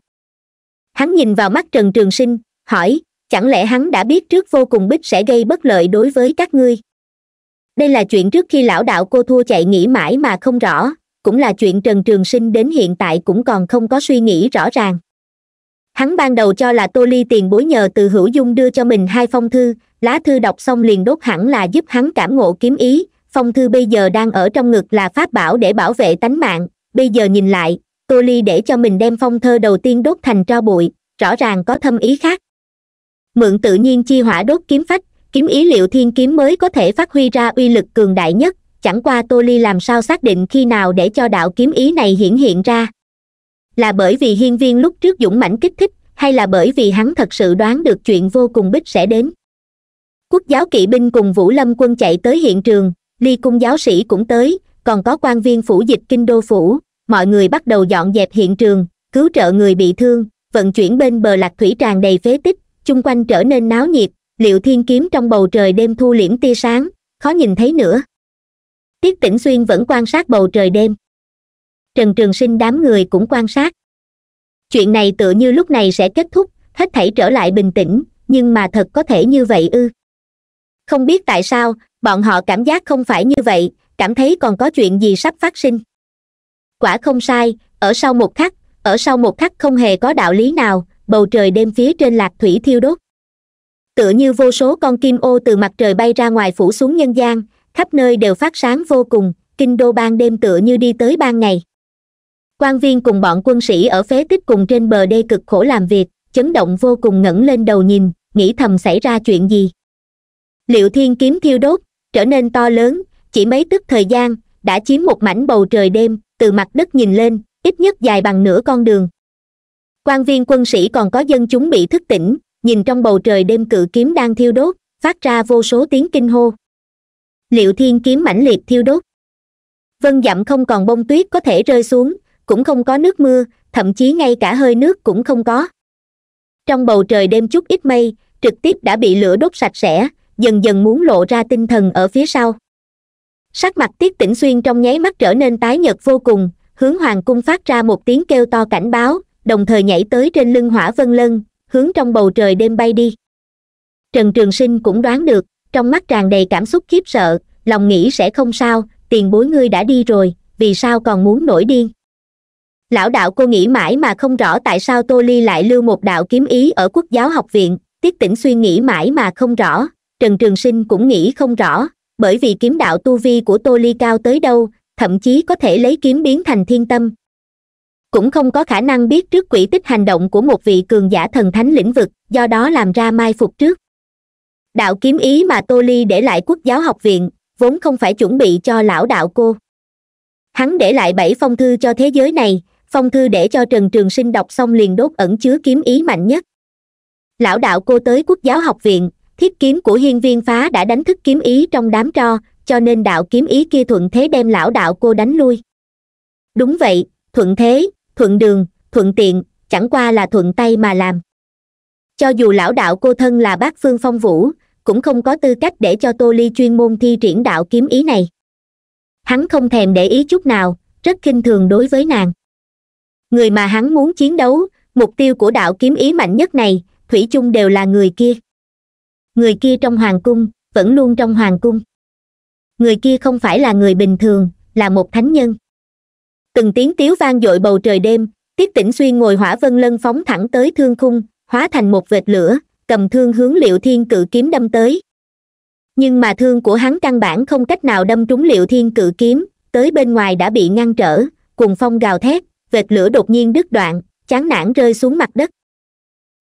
hắn nhìn vào mắt trần trường sinh hỏi chẳng lẽ hắn đã biết trước vô cùng bích sẽ gây bất lợi đối với các ngươi đây là chuyện trước khi lão đạo cô thua chạy nghĩ mãi mà không rõ cũng là chuyện trần trường sinh đến hiện tại cũng còn không có suy nghĩ rõ ràng hắn ban đầu cho là tô ly tiền bối nhờ từ hữu dung đưa cho mình hai phong thư lá thư đọc xong liền đốt hẳn là giúp hắn cảm ngộ kiếm ý phong thư bây giờ đang ở trong ngực là pháp bảo để bảo vệ tánh mạng bây giờ nhìn lại tô ly để cho mình đem phong thơ đầu tiên đốt thành tro bụi rõ ràng có thâm ý khác mượn tự nhiên chi hỏa đốt kiếm phách kiếm ý liệu thiên kiếm mới có thể phát huy ra uy lực cường đại nhất chẳng qua tô ly làm sao xác định khi nào để cho đạo kiếm ý này hiển hiện ra là bởi vì hiên viên lúc trước dũng mãnh kích thích hay là bởi vì hắn thật sự đoán được chuyện vô cùng bích sẽ đến quốc giáo kỵ binh cùng vũ lâm quân chạy tới hiện trường ly cung giáo sĩ cũng tới còn có quan viên phủ dịch kinh đô phủ mọi người bắt đầu dọn dẹp hiện trường cứu trợ người bị thương vận chuyển bên bờ lạc thủy tràn đầy phế tích chung quanh trở nên náo nhiệt liệu thiên kiếm trong bầu trời đêm thu liễm tia sáng khó nhìn thấy nữa tiết tĩnh xuyên vẫn quan sát bầu trời đêm trần trường sinh đám người cũng quan sát chuyện này tựa như lúc này sẽ kết thúc hết thảy trở lại bình tĩnh nhưng mà thật có thể như vậy ư không biết tại sao bọn họ cảm giác không phải như vậy cảm thấy còn có chuyện gì sắp phát sinh quả không sai ở sau một khắc ở sau một khắc không hề có đạo lý nào bầu trời đêm phía trên lạc thủy thiêu đốt tựa như vô số con kim ô từ mặt trời bay ra ngoài phủ xuống nhân gian khắp nơi đều phát sáng vô cùng kinh đô ban đêm tựa như đi tới ban ngày quan viên cùng bọn quân sĩ ở phế tích cùng trên bờ đê cực khổ làm việc chấn động vô cùng ngẩng lên đầu nhìn nghĩ thầm xảy ra chuyện gì liệu thiên kiếm thiêu đốt trở nên to lớn chỉ mấy tức thời gian đã chiếm một mảnh bầu trời đêm từ mặt đất nhìn lên ít nhất dài bằng nửa con đường quan viên quân sĩ còn có dân chúng bị thức tỉnh nhìn trong bầu trời đêm cự kiếm đang thiêu đốt phát ra vô số tiếng kinh hô liệu thiên kiếm mãnh liệt thiêu đốt vân dặm không còn bông tuyết có thể rơi xuống cũng không có nước mưa thậm chí ngay cả hơi nước cũng không có trong bầu trời đêm chút ít mây trực tiếp đã bị lửa đốt sạch sẽ dần dần muốn lộ ra tinh thần ở phía sau sắc mặt tiết tỉnh xuyên trong nháy mắt trở nên tái nhợt vô cùng hướng hoàng cung phát ra một tiếng kêu to cảnh báo đồng thời nhảy tới trên lưng hỏa vân lân hướng trong bầu trời đêm bay đi trần trường sinh cũng đoán được trong mắt tràn đầy cảm xúc khiếp sợ lòng nghĩ sẽ không sao tiền bối ngươi đã đi rồi vì sao còn muốn nổi điên lão đạo cô nghĩ mãi mà không rõ tại sao tô ly lại lưu một đạo kiếm ý ở quốc giáo học viện tiết tỉnh suy nghĩ mãi mà không rõ trần trường sinh cũng nghĩ không rõ bởi vì kiếm đạo tu vi của tô ly cao tới đâu thậm chí có thể lấy kiếm biến thành thiên tâm cũng không có khả năng biết trước quỹ tích hành động của một vị cường giả thần thánh lĩnh vực do đó làm ra mai phục trước đạo kiếm ý mà tô ly để lại quốc giáo học viện vốn không phải chuẩn bị cho lão đạo cô hắn để lại bảy phong thư cho thế giới này phong thư để cho trần trường sinh đọc xong liền đốt ẩn chứa kiếm ý mạnh nhất lão đạo cô tới quốc giáo học viện thiết kiếm của hiên viên phá đã đánh thức kiếm ý trong đám tro cho nên đạo kiếm ý kia thuận thế đem lão đạo cô đánh lui đúng vậy thuận thế thuận đường thuận tiện chẳng qua là thuận tay mà làm cho dù lão đạo cô thân là bác phương phong vũ cũng không có tư cách để cho tô ly chuyên môn thi triển đạo kiếm ý này hắn không thèm để ý chút nào rất kinh thường đối với nàng người mà hắn muốn chiến đấu mục tiêu của đạo kiếm ý mạnh nhất này thủy chung đều là người kia người kia trong hoàng cung vẫn luôn trong hoàng cung người kia không phải là người bình thường là một thánh nhân từng tiếng tiếu vang dội bầu trời đêm tiết tỉnh xuyên ngồi hỏa vân lân phóng thẳng tới thương khung hóa thành một vệt lửa cầm thương hướng liệu thiên cự kiếm đâm tới nhưng mà thương của hắn căn bản không cách nào đâm trúng liệu thiên cự kiếm tới bên ngoài đã bị ngăn trở cùng phong gào thét vệt lửa đột nhiên đứt đoạn chán nản rơi xuống mặt đất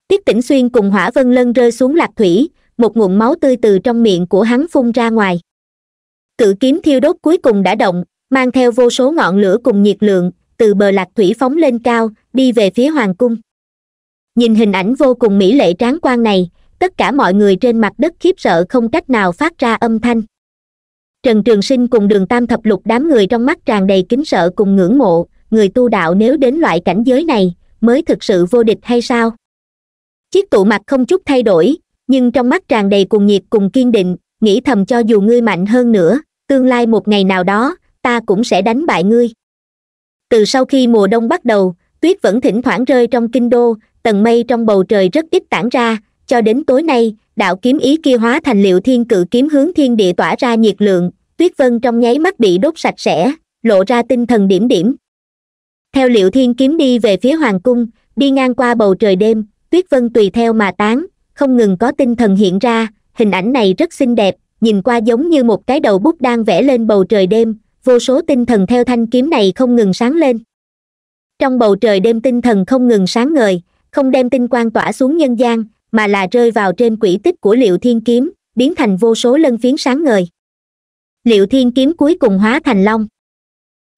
tiết tỉnh xuyên cùng hỏa vân lân rơi xuống lạc thủy một ngụm máu tươi từ trong miệng của hắn phun ra ngoài cự kiếm thiêu đốt cuối cùng đã động mang theo vô số ngọn lửa cùng nhiệt lượng từ bờ lạc thủy phóng lên cao đi về phía hoàng cung nhìn hình ảnh vô cùng mỹ lệ tráng quan này tất cả mọi người trên mặt đất khiếp sợ không cách nào phát ra âm thanh trần trường sinh cùng đường tam thập lục đám người trong mắt tràn đầy kính sợ cùng ngưỡng mộ người tu đạo nếu đến loại cảnh giới này mới thực sự vô địch hay sao chiếc tụ mặt không chút thay đổi nhưng trong mắt tràn đầy cùng nhiệt cùng kiên định nghĩ thầm cho dù ngươi mạnh hơn nữa tương lai một ngày nào đó ta cũng sẽ đánh bại ngươi từ sau khi mùa đông bắt đầu tuyết vẫn thỉnh thoảng rơi trong kinh đô tầng mây trong bầu trời rất ít tản ra cho đến tối nay đạo kiếm ý kia hóa thành liệu thiên cự kiếm hướng thiên địa tỏa ra nhiệt lượng tuyết vân trong nháy mắt bị đốt sạch sẽ lộ ra tinh thần điểm điểm theo liệu thiên kiếm đi về phía hoàng cung đi ngang qua bầu trời đêm tuyết vân tùy theo mà tán không ngừng có tinh thần hiện ra hình ảnh này rất xinh đẹp nhìn qua giống như một cái đầu bút đang vẽ lên bầu trời đêm vô số tinh thần theo thanh kiếm này không ngừng sáng lên trong bầu trời đêm tinh thần không ngừng sáng ngời không đem tinh quang tỏa xuống nhân gian mà là rơi vào trên quỹ tích của liệu thiên kiếm biến thành vô số lân phiến sáng ngời liệu thiên kiếm cuối cùng hóa thành long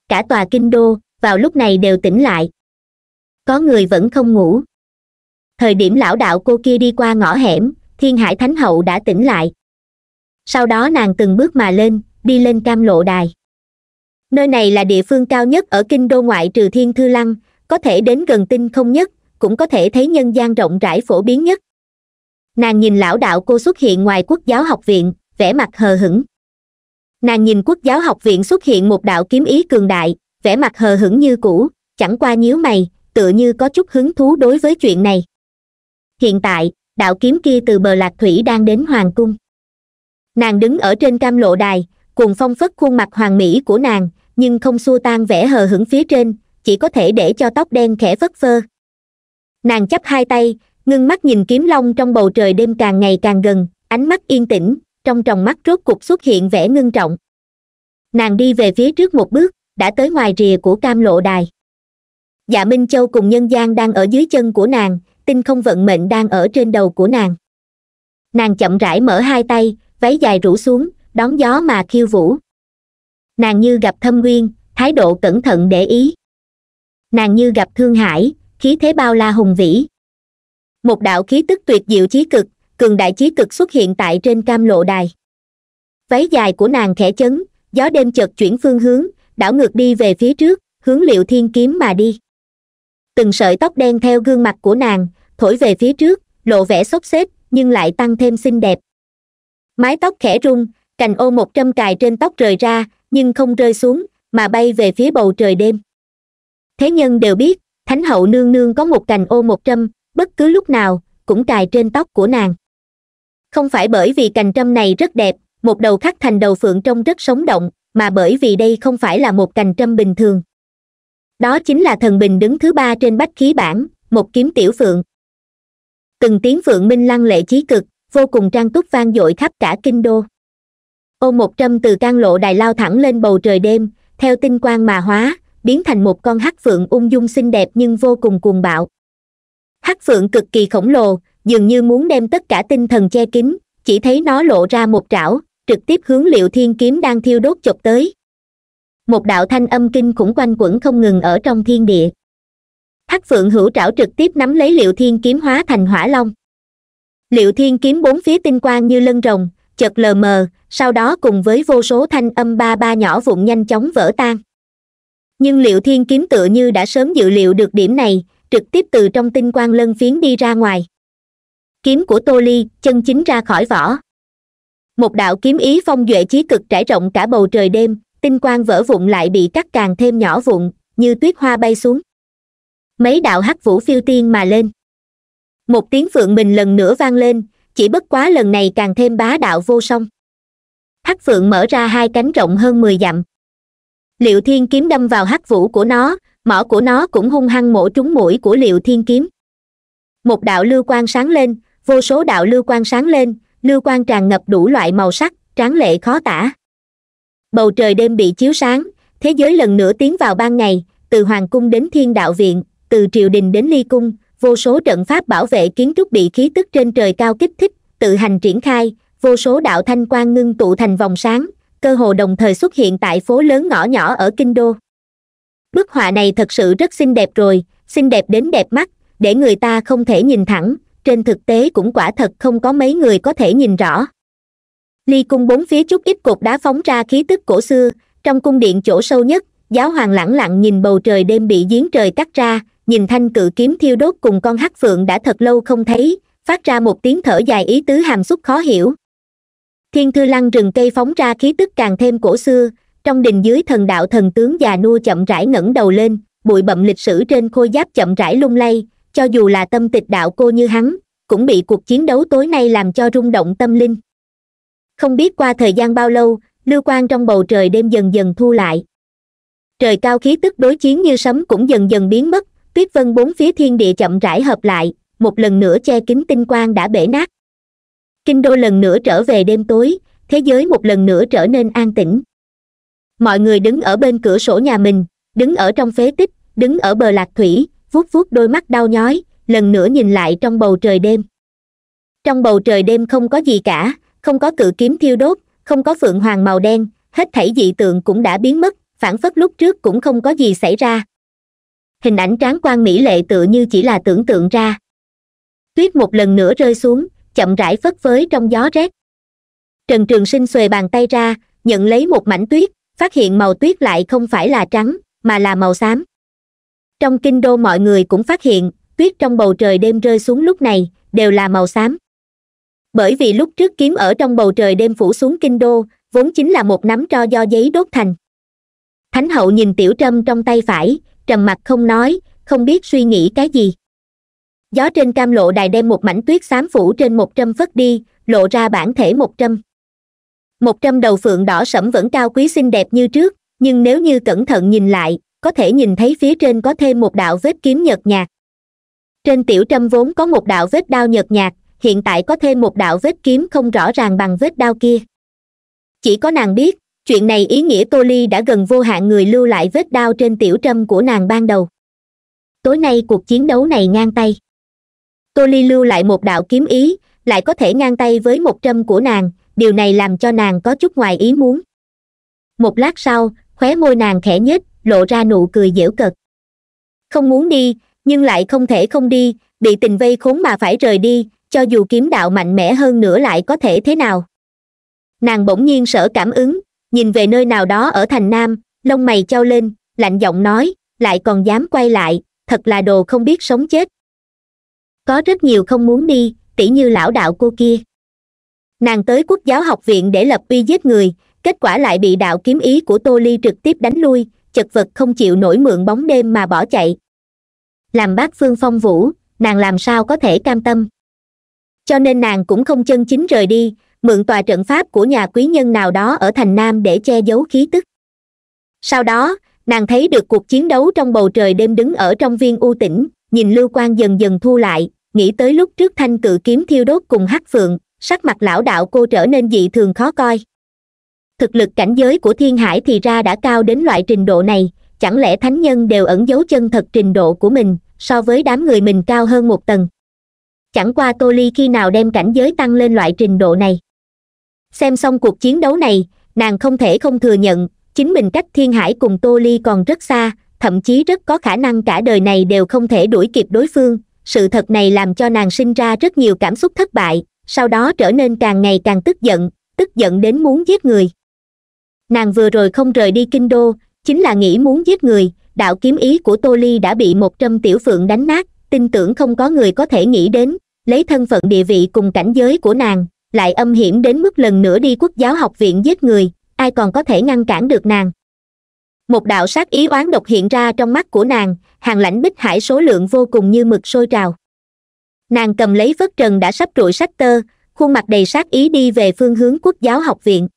cả tòa kinh đô vào lúc này đều tỉnh lại có người vẫn không ngủ thời điểm lão đạo cô kia đi qua ngõ hẻm thiên hải thánh hậu đã tỉnh lại sau đó nàng từng bước mà lên đi lên cam lộ đài nơi này là địa phương cao nhất ở kinh đô ngoại trừ thiên thư lăng có thể đến gần tinh không nhất cũng có thể thấy nhân gian rộng rãi phổ biến nhất nàng nhìn lão đạo cô xuất hiện ngoài quốc giáo học viện vẻ mặt hờ hững nàng nhìn quốc giáo học viện xuất hiện một đạo kiếm ý cường đại vẻ mặt hờ hững như cũ chẳng qua nhíu mày tựa như có chút hứng thú đối với chuyện này hiện tại đạo kiếm kia từ bờ lạc thủy đang đến hoàng cung nàng đứng ở trên cam lộ đài cuồng phong phất khuôn mặt hoàng mỹ của nàng nhưng không xua tan vẻ hờ hững phía trên chỉ có thể để cho tóc đen khẽ phất phơ nàng chắp hai tay ngưng mắt nhìn kiếm long trong bầu trời đêm càng ngày càng gần ánh mắt yên tĩnh trong tròng mắt rốt cục xuất hiện vẻ ngưng trọng nàng đi về phía trước một bước đã tới ngoài rìa của cam lộ đài dạ minh châu cùng nhân gian đang ở dưới chân của nàng tinh không vận mệnh đang ở trên đầu của nàng nàng chậm rãi mở hai tay váy dài rủ xuống đón gió mà khiêu vũ nàng như gặp thâm nguyên thái độ cẩn thận để ý nàng như gặp thương hải khí thế bao la hùng vĩ một đạo khí tức tuyệt diệu chí cực cường đại chí cực xuất hiện tại trên cam lộ đài váy dài của nàng khẽ chấn gió đêm chợt chuyển phương hướng đảo ngược đi về phía trước hướng liệu thiên kiếm mà đi từng sợi tóc đen theo gương mặt của nàng thổi về phía trước lộ vẻ xốc xếp nhưng lại tăng thêm xinh đẹp mái tóc khẽ rung cành ô một trăm cài trên tóc rời ra nhưng không rơi xuống mà bay về phía bầu trời đêm thế nhân đều biết thánh hậu nương nương có một cành ô một trăm bất cứ lúc nào cũng cài trên tóc của nàng không phải bởi vì cành trâm này rất đẹp một đầu khắc thành đầu phượng trông rất sống động mà bởi vì đây không phải là một cành trâm bình thường đó chính là thần bình đứng thứ ba trên bách khí bảng một kiếm tiểu phượng từng tiếng phượng minh lăng lệ chí cực vô cùng trang túc vang dội khắp cả kinh đô ôm một trăm từ can lộ đài lao thẳng lên bầu trời đêm theo tinh quang mà hóa biến thành một con hắc phượng ung dung xinh đẹp nhưng vô cùng cuồng bạo hắc phượng cực kỳ khổng lồ dường như muốn đem tất cả tinh thần che kín chỉ thấy nó lộ ra một trảo trực tiếp hướng liệu thiên kiếm đang thiêu đốt chộp tới một đạo thanh âm kinh khủng quanh quẩn không ngừng ở trong thiên địa hắc phượng hữu trảo trực tiếp nắm lấy liệu thiên kiếm hóa thành hỏa long liệu thiên kiếm bốn phía tinh quang như lân rồng chợt lờ mờ sau đó cùng với vô số thanh âm ba ba nhỏ vụn nhanh chóng vỡ tan nhưng liệu thiên kiếm tựa như đã sớm dự liệu được điểm này trực tiếp từ trong tinh quang lân phiến đi ra ngoài kiếm của tô ly chân chính ra khỏi vỏ một đạo kiếm ý phong duệ chí cực trải rộng cả bầu trời đêm tinh quang vỡ vụn lại bị cắt càng thêm nhỏ vụn như tuyết hoa bay xuống mấy đạo hắc vũ phiêu tiên mà lên một tiếng phượng mình lần nữa vang lên chỉ bất quá lần này càng thêm bá đạo vô song hắc phượng mở ra hai cánh rộng hơn mười dặm liệu thiên kiếm đâm vào hắc vũ của nó mỏ của nó cũng hung hăng mổ trúng mũi của liệu thiên kiếm một đạo lưu quang sáng lên vô số đạo lưu quang sáng lên lưu quang tràn ngập đủ loại màu sắc tráng lệ khó tả bầu trời đêm bị chiếu sáng thế giới lần nữa tiến vào ban ngày từ hoàng cung đến thiên đạo viện từ triều đình đến ly cung vô số trận pháp bảo vệ kiến trúc bị khí tức trên trời cao kích thích tự hành triển khai vô số đạo thanh quan ngưng tụ thành vòng sáng cơ hồ đồng thời xuất hiện tại phố lớn ngõ nhỏ ở kinh đô bức họa này thật sự rất xinh đẹp rồi xinh đẹp đến đẹp mắt để người ta không thể nhìn thẳng trên thực tế cũng quả thật không có mấy người có thể nhìn rõ ly cung bốn phía chút ít cục đá phóng ra khí tức cổ xưa trong cung điện chỗ sâu nhất giáo hoàng lẳng lặng nhìn bầu trời đêm bị giếng trời cắt ra nhìn thanh cự kiếm thiêu đốt cùng con hắc phượng đã thật lâu không thấy phát ra một tiếng thở dài ý tứ hàm xúc khó hiểu thiên thư lăng rừng cây phóng ra khí tức càng thêm cổ xưa trong đình dưới thần đạo thần tướng già nua chậm rãi ngẩng đầu lên bụi bậm lịch sử trên khôi giáp chậm rãi lung lay cho dù là tâm tịch đạo cô như hắn cũng bị cuộc chiến đấu tối nay làm cho rung động tâm linh không biết qua thời gian bao lâu lưu quan trong bầu trời đêm dần dần thu lại trời cao khí tức đối chiến như sấm cũng dần dần biến mất tuyết vân bốn phía thiên địa chậm rãi hợp lại một lần nữa che kính tinh quang đã bể nát kinh đô lần nữa trở về đêm tối thế giới một lần nữa trở nên an tĩnh mọi người đứng ở bên cửa sổ nhà mình đứng ở trong phế tích đứng ở bờ lạc thủy vuốt vuốt đôi mắt đau nhói lần nữa nhìn lại trong bầu trời đêm trong bầu trời đêm không có gì cả không có cự kiếm thiêu đốt không có phượng hoàng màu đen hết thảy dị tượng cũng đã biến mất phản phất lúc trước cũng không có gì xảy ra hình ảnh tráng quan mỹ lệ tựa như chỉ là tưởng tượng ra tuyết một lần nữa rơi xuống chậm rãi phất phới trong gió rét trần trường sinh xuề bàn tay ra nhận lấy một mảnh tuyết phát hiện màu tuyết lại không phải là trắng mà là màu xám trong kinh đô mọi người cũng phát hiện tuyết trong bầu trời đêm rơi xuống lúc này đều là màu xám bởi vì lúc trước kiếm ở trong bầu trời đêm phủ xuống kinh đô vốn chính là một nắm tro do giấy đốt thành thánh hậu nhìn tiểu trâm trong tay phải trầm mặt không nói không biết suy nghĩ cái gì gió trên cam lộ đài đem một mảnh tuyết xám phủ trên một trăm phất đi lộ ra bản thể một trăm một trăm đầu phượng đỏ sẫm vẫn cao quý xinh đẹp như trước nhưng nếu như cẩn thận nhìn lại có thể nhìn thấy phía trên có thêm một đạo vết kiếm nhợt nhạt trên tiểu trâm vốn có một đạo vết đao nhợt nhạt hiện tại có thêm một đạo vết kiếm không rõ ràng bằng vết đao kia chỉ có nàng biết chuyện này ý nghĩa tô ly đã gần vô hạn người lưu lại vết đao trên tiểu trâm của nàng ban đầu tối nay cuộc chiến đấu này ngang tay tô ly lưu lại một đạo kiếm ý lại có thể ngang tay với một trâm của nàng điều này làm cho nàng có chút ngoài ý muốn một lát sau khóe môi nàng khẽ nhếch lộ ra nụ cười dễu cợt không muốn đi nhưng lại không thể không đi bị tình vây khốn mà phải rời đi cho dù kiếm đạo mạnh mẽ hơn nữa lại có thể thế nào nàng bỗng nhiên sở cảm ứng nhìn về nơi nào đó ở thành nam lông mày trao lên lạnh giọng nói lại còn dám quay lại thật là đồ không biết sống chết có rất nhiều không muốn đi tỉ như lão đạo cô kia nàng tới quốc giáo học viện để lập uy giết người kết quả lại bị đạo kiếm ý của tô ly trực tiếp đánh lui chật vật không chịu nổi mượn bóng đêm mà bỏ chạy làm bác phương phong vũ nàng làm sao có thể cam tâm cho nên nàng cũng không chân chính rời đi mượn tòa trận pháp của nhà quý nhân nào đó ở thành nam để che giấu khí tức sau đó nàng thấy được cuộc chiến đấu trong bầu trời đêm đứng ở trong viên u tỉnh nhìn lưu quang dần dần thu lại nghĩ tới lúc trước thanh cự kiếm thiêu đốt cùng hắc phượng sắc mặt lão đạo cô trở nên dị thường khó coi thực lực cảnh giới của thiên hải thì ra đã cao đến loại trình độ này chẳng lẽ thánh nhân đều ẩn giấu chân thật trình độ của mình so với đám người mình cao hơn một tầng chẳng qua tô ly khi nào đem cảnh giới tăng lên loại trình độ này xem xong cuộc chiến đấu này nàng không thể không thừa nhận chính mình cách thiên hải cùng tô ly còn rất xa thậm chí rất có khả năng cả đời này đều không thể đuổi kịp đối phương sự thật này làm cho nàng sinh ra rất nhiều cảm xúc thất bại sau đó trở nên càng ngày càng tức giận tức giận đến muốn giết người nàng vừa rồi không rời đi kinh đô chính là nghĩ muốn giết người đạo kiếm ý của tô ly đã bị một trăm tiểu phượng đánh nát tin tưởng không có người có thể nghĩ đến lấy thân phận địa vị cùng cảnh giới của nàng lại âm hiểm đến mức lần nữa đi quốc giáo học viện giết người ai còn có thể ngăn cản được nàng một đạo sát ý oán độc hiện ra trong mắt của nàng hàng lãnh bích hải số lượng vô cùng như mực sôi trào nàng cầm lấy vất trần đã sắp trụi sách tơ khuôn mặt đầy sát ý đi về phương hướng quốc giáo học viện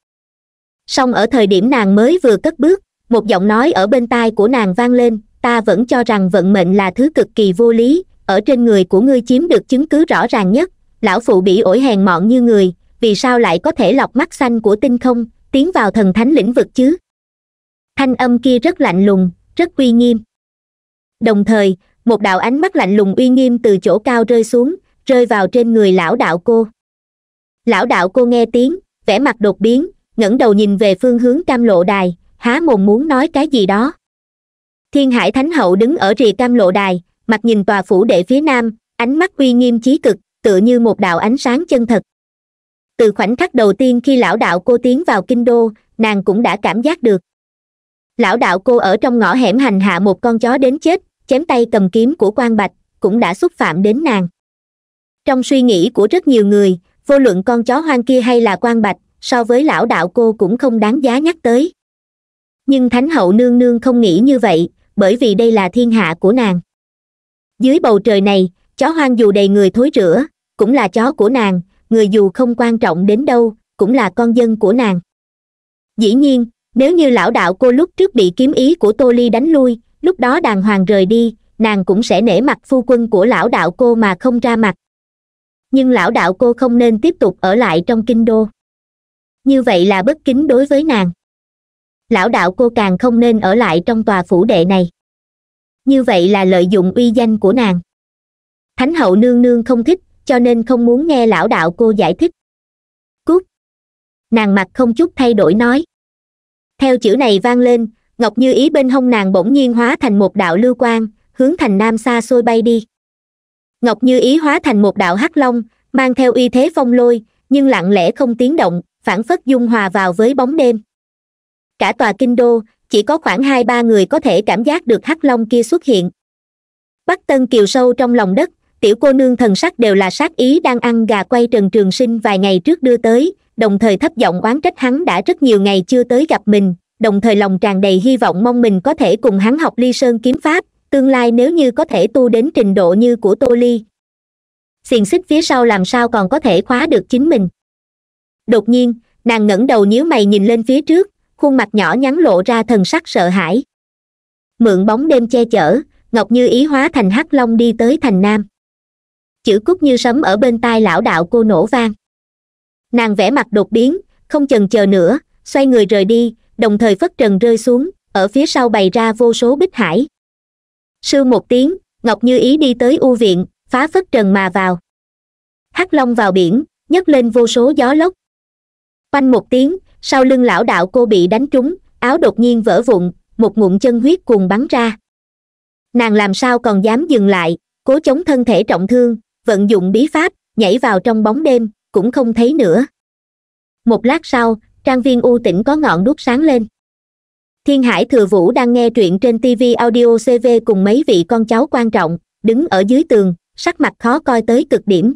song ở thời điểm nàng mới vừa cất bước một giọng nói ở bên tai của nàng vang lên ta vẫn cho rằng vận mệnh là thứ cực kỳ vô lý ở trên người của ngươi chiếm được chứng cứ rõ ràng nhất lão phụ bị ổi hèn mọn như người vì sao lại có thể lọc mắt xanh của tinh không tiến vào thần thánh lĩnh vực chứ thanh âm kia rất lạnh lùng rất uy nghiêm đồng thời một đạo ánh mắt lạnh lùng uy nghiêm từ chỗ cao rơi xuống rơi vào trên người lão đạo cô lão đạo cô nghe tiếng vẻ mặt đột biến ngẩng đầu nhìn về phương hướng cam lộ đài há mồm muốn nói cái gì đó thiên hải thánh hậu đứng ở rìa cam lộ đài mặt nhìn tòa phủ đệ phía nam ánh mắt uy nghiêm chí cực tựa như một đạo ánh sáng chân thật từ khoảnh khắc đầu tiên khi lão đạo cô tiến vào kinh đô nàng cũng đã cảm giác được lão đạo cô ở trong ngõ hẻm hành hạ một con chó đến chết chém tay cầm kiếm của quan bạch cũng đã xúc phạm đến nàng trong suy nghĩ của rất nhiều người vô luận con chó hoang kia hay là quan bạch so với lão đạo cô cũng không đáng giá nhắc tới nhưng thánh hậu nương nương không nghĩ như vậy bởi vì đây là thiên hạ của nàng dưới bầu trời này chó hoang dù đầy người thối rửa cũng là chó của nàng người dù không quan trọng đến đâu cũng là con dân của nàng dĩ nhiên nếu như lão đạo cô lúc trước bị kiếm ý của tô ly đánh lui lúc đó đàng hoàng rời đi nàng cũng sẽ nể mặt phu quân của lão đạo cô mà không ra mặt nhưng lão đạo cô không nên tiếp tục ở lại trong kinh đô như vậy là bất kính đối với nàng lão đạo cô càng không nên ở lại trong tòa phủ đệ này như vậy là lợi dụng uy danh của nàng thánh hậu nương nương không thích cho nên không muốn nghe lão đạo cô giải thích cút nàng mặt không chút thay đổi nói theo chữ này vang lên ngọc như ý bên hông nàng bỗng nhiên hóa thành một đạo lưu quang hướng thành nam xa xôi bay đi ngọc như ý hóa thành một đạo hắc long mang theo uy thế phong lôi nhưng lặng lẽ không tiếng động phản phất dung hòa vào với bóng đêm cả tòa kinh đô chỉ có khoảng hai ba người có thể cảm giác được hắc long kia xuất hiện bắc tân kiều sâu trong lòng đất tiểu cô nương thần sắc đều là sát ý đang ăn gà quay trần trường sinh vài ngày trước đưa tới đồng thời thấp giọng oán trách hắn đã rất nhiều ngày chưa tới gặp mình đồng thời lòng tràn đầy hy vọng mong mình có thể cùng hắn học ly sơn kiếm pháp tương lai nếu như có thể tu đến trình độ như của tô ly xiềng xích phía sau làm sao còn có thể khóa được chính mình đột nhiên nàng ngẩng đầu nhíu mày nhìn lên phía trước khuôn mặt nhỏ nhắn lộ ra thần sắc sợ hãi mượn bóng đêm che chở ngọc như ý hóa thành hắc long đi tới thành nam chữ cúc như sấm ở bên tai lão đạo cô nổ vang nàng vẽ mặt đột biến không chần chờ nữa xoay người rời đi đồng thời phất trần rơi xuống ở phía sau bày ra vô số bích hải sưu một tiếng ngọc như ý đi tới u viện phá phất trần mà vào hắc long vào biển nhấc lên vô số gió lốc quanh một tiếng sau lưng lão đạo cô bị đánh trúng áo đột nhiên vỡ vụn một ngụm chân huyết cuồng bắn ra nàng làm sao còn dám dừng lại cố chống thân thể trọng thương vận dụng bí pháp nhảy vào trong bóng đêm cũng không thấy nữa một lát sau trang viên u tỉnh có ngọn đuốc sáng lên thiên hải thừa vũ đang nghe truyện trên tv audio cv cùng mấy vị con cháu quan trọng đứng ở dưới tường sắc mặt khó coi tới cực điểm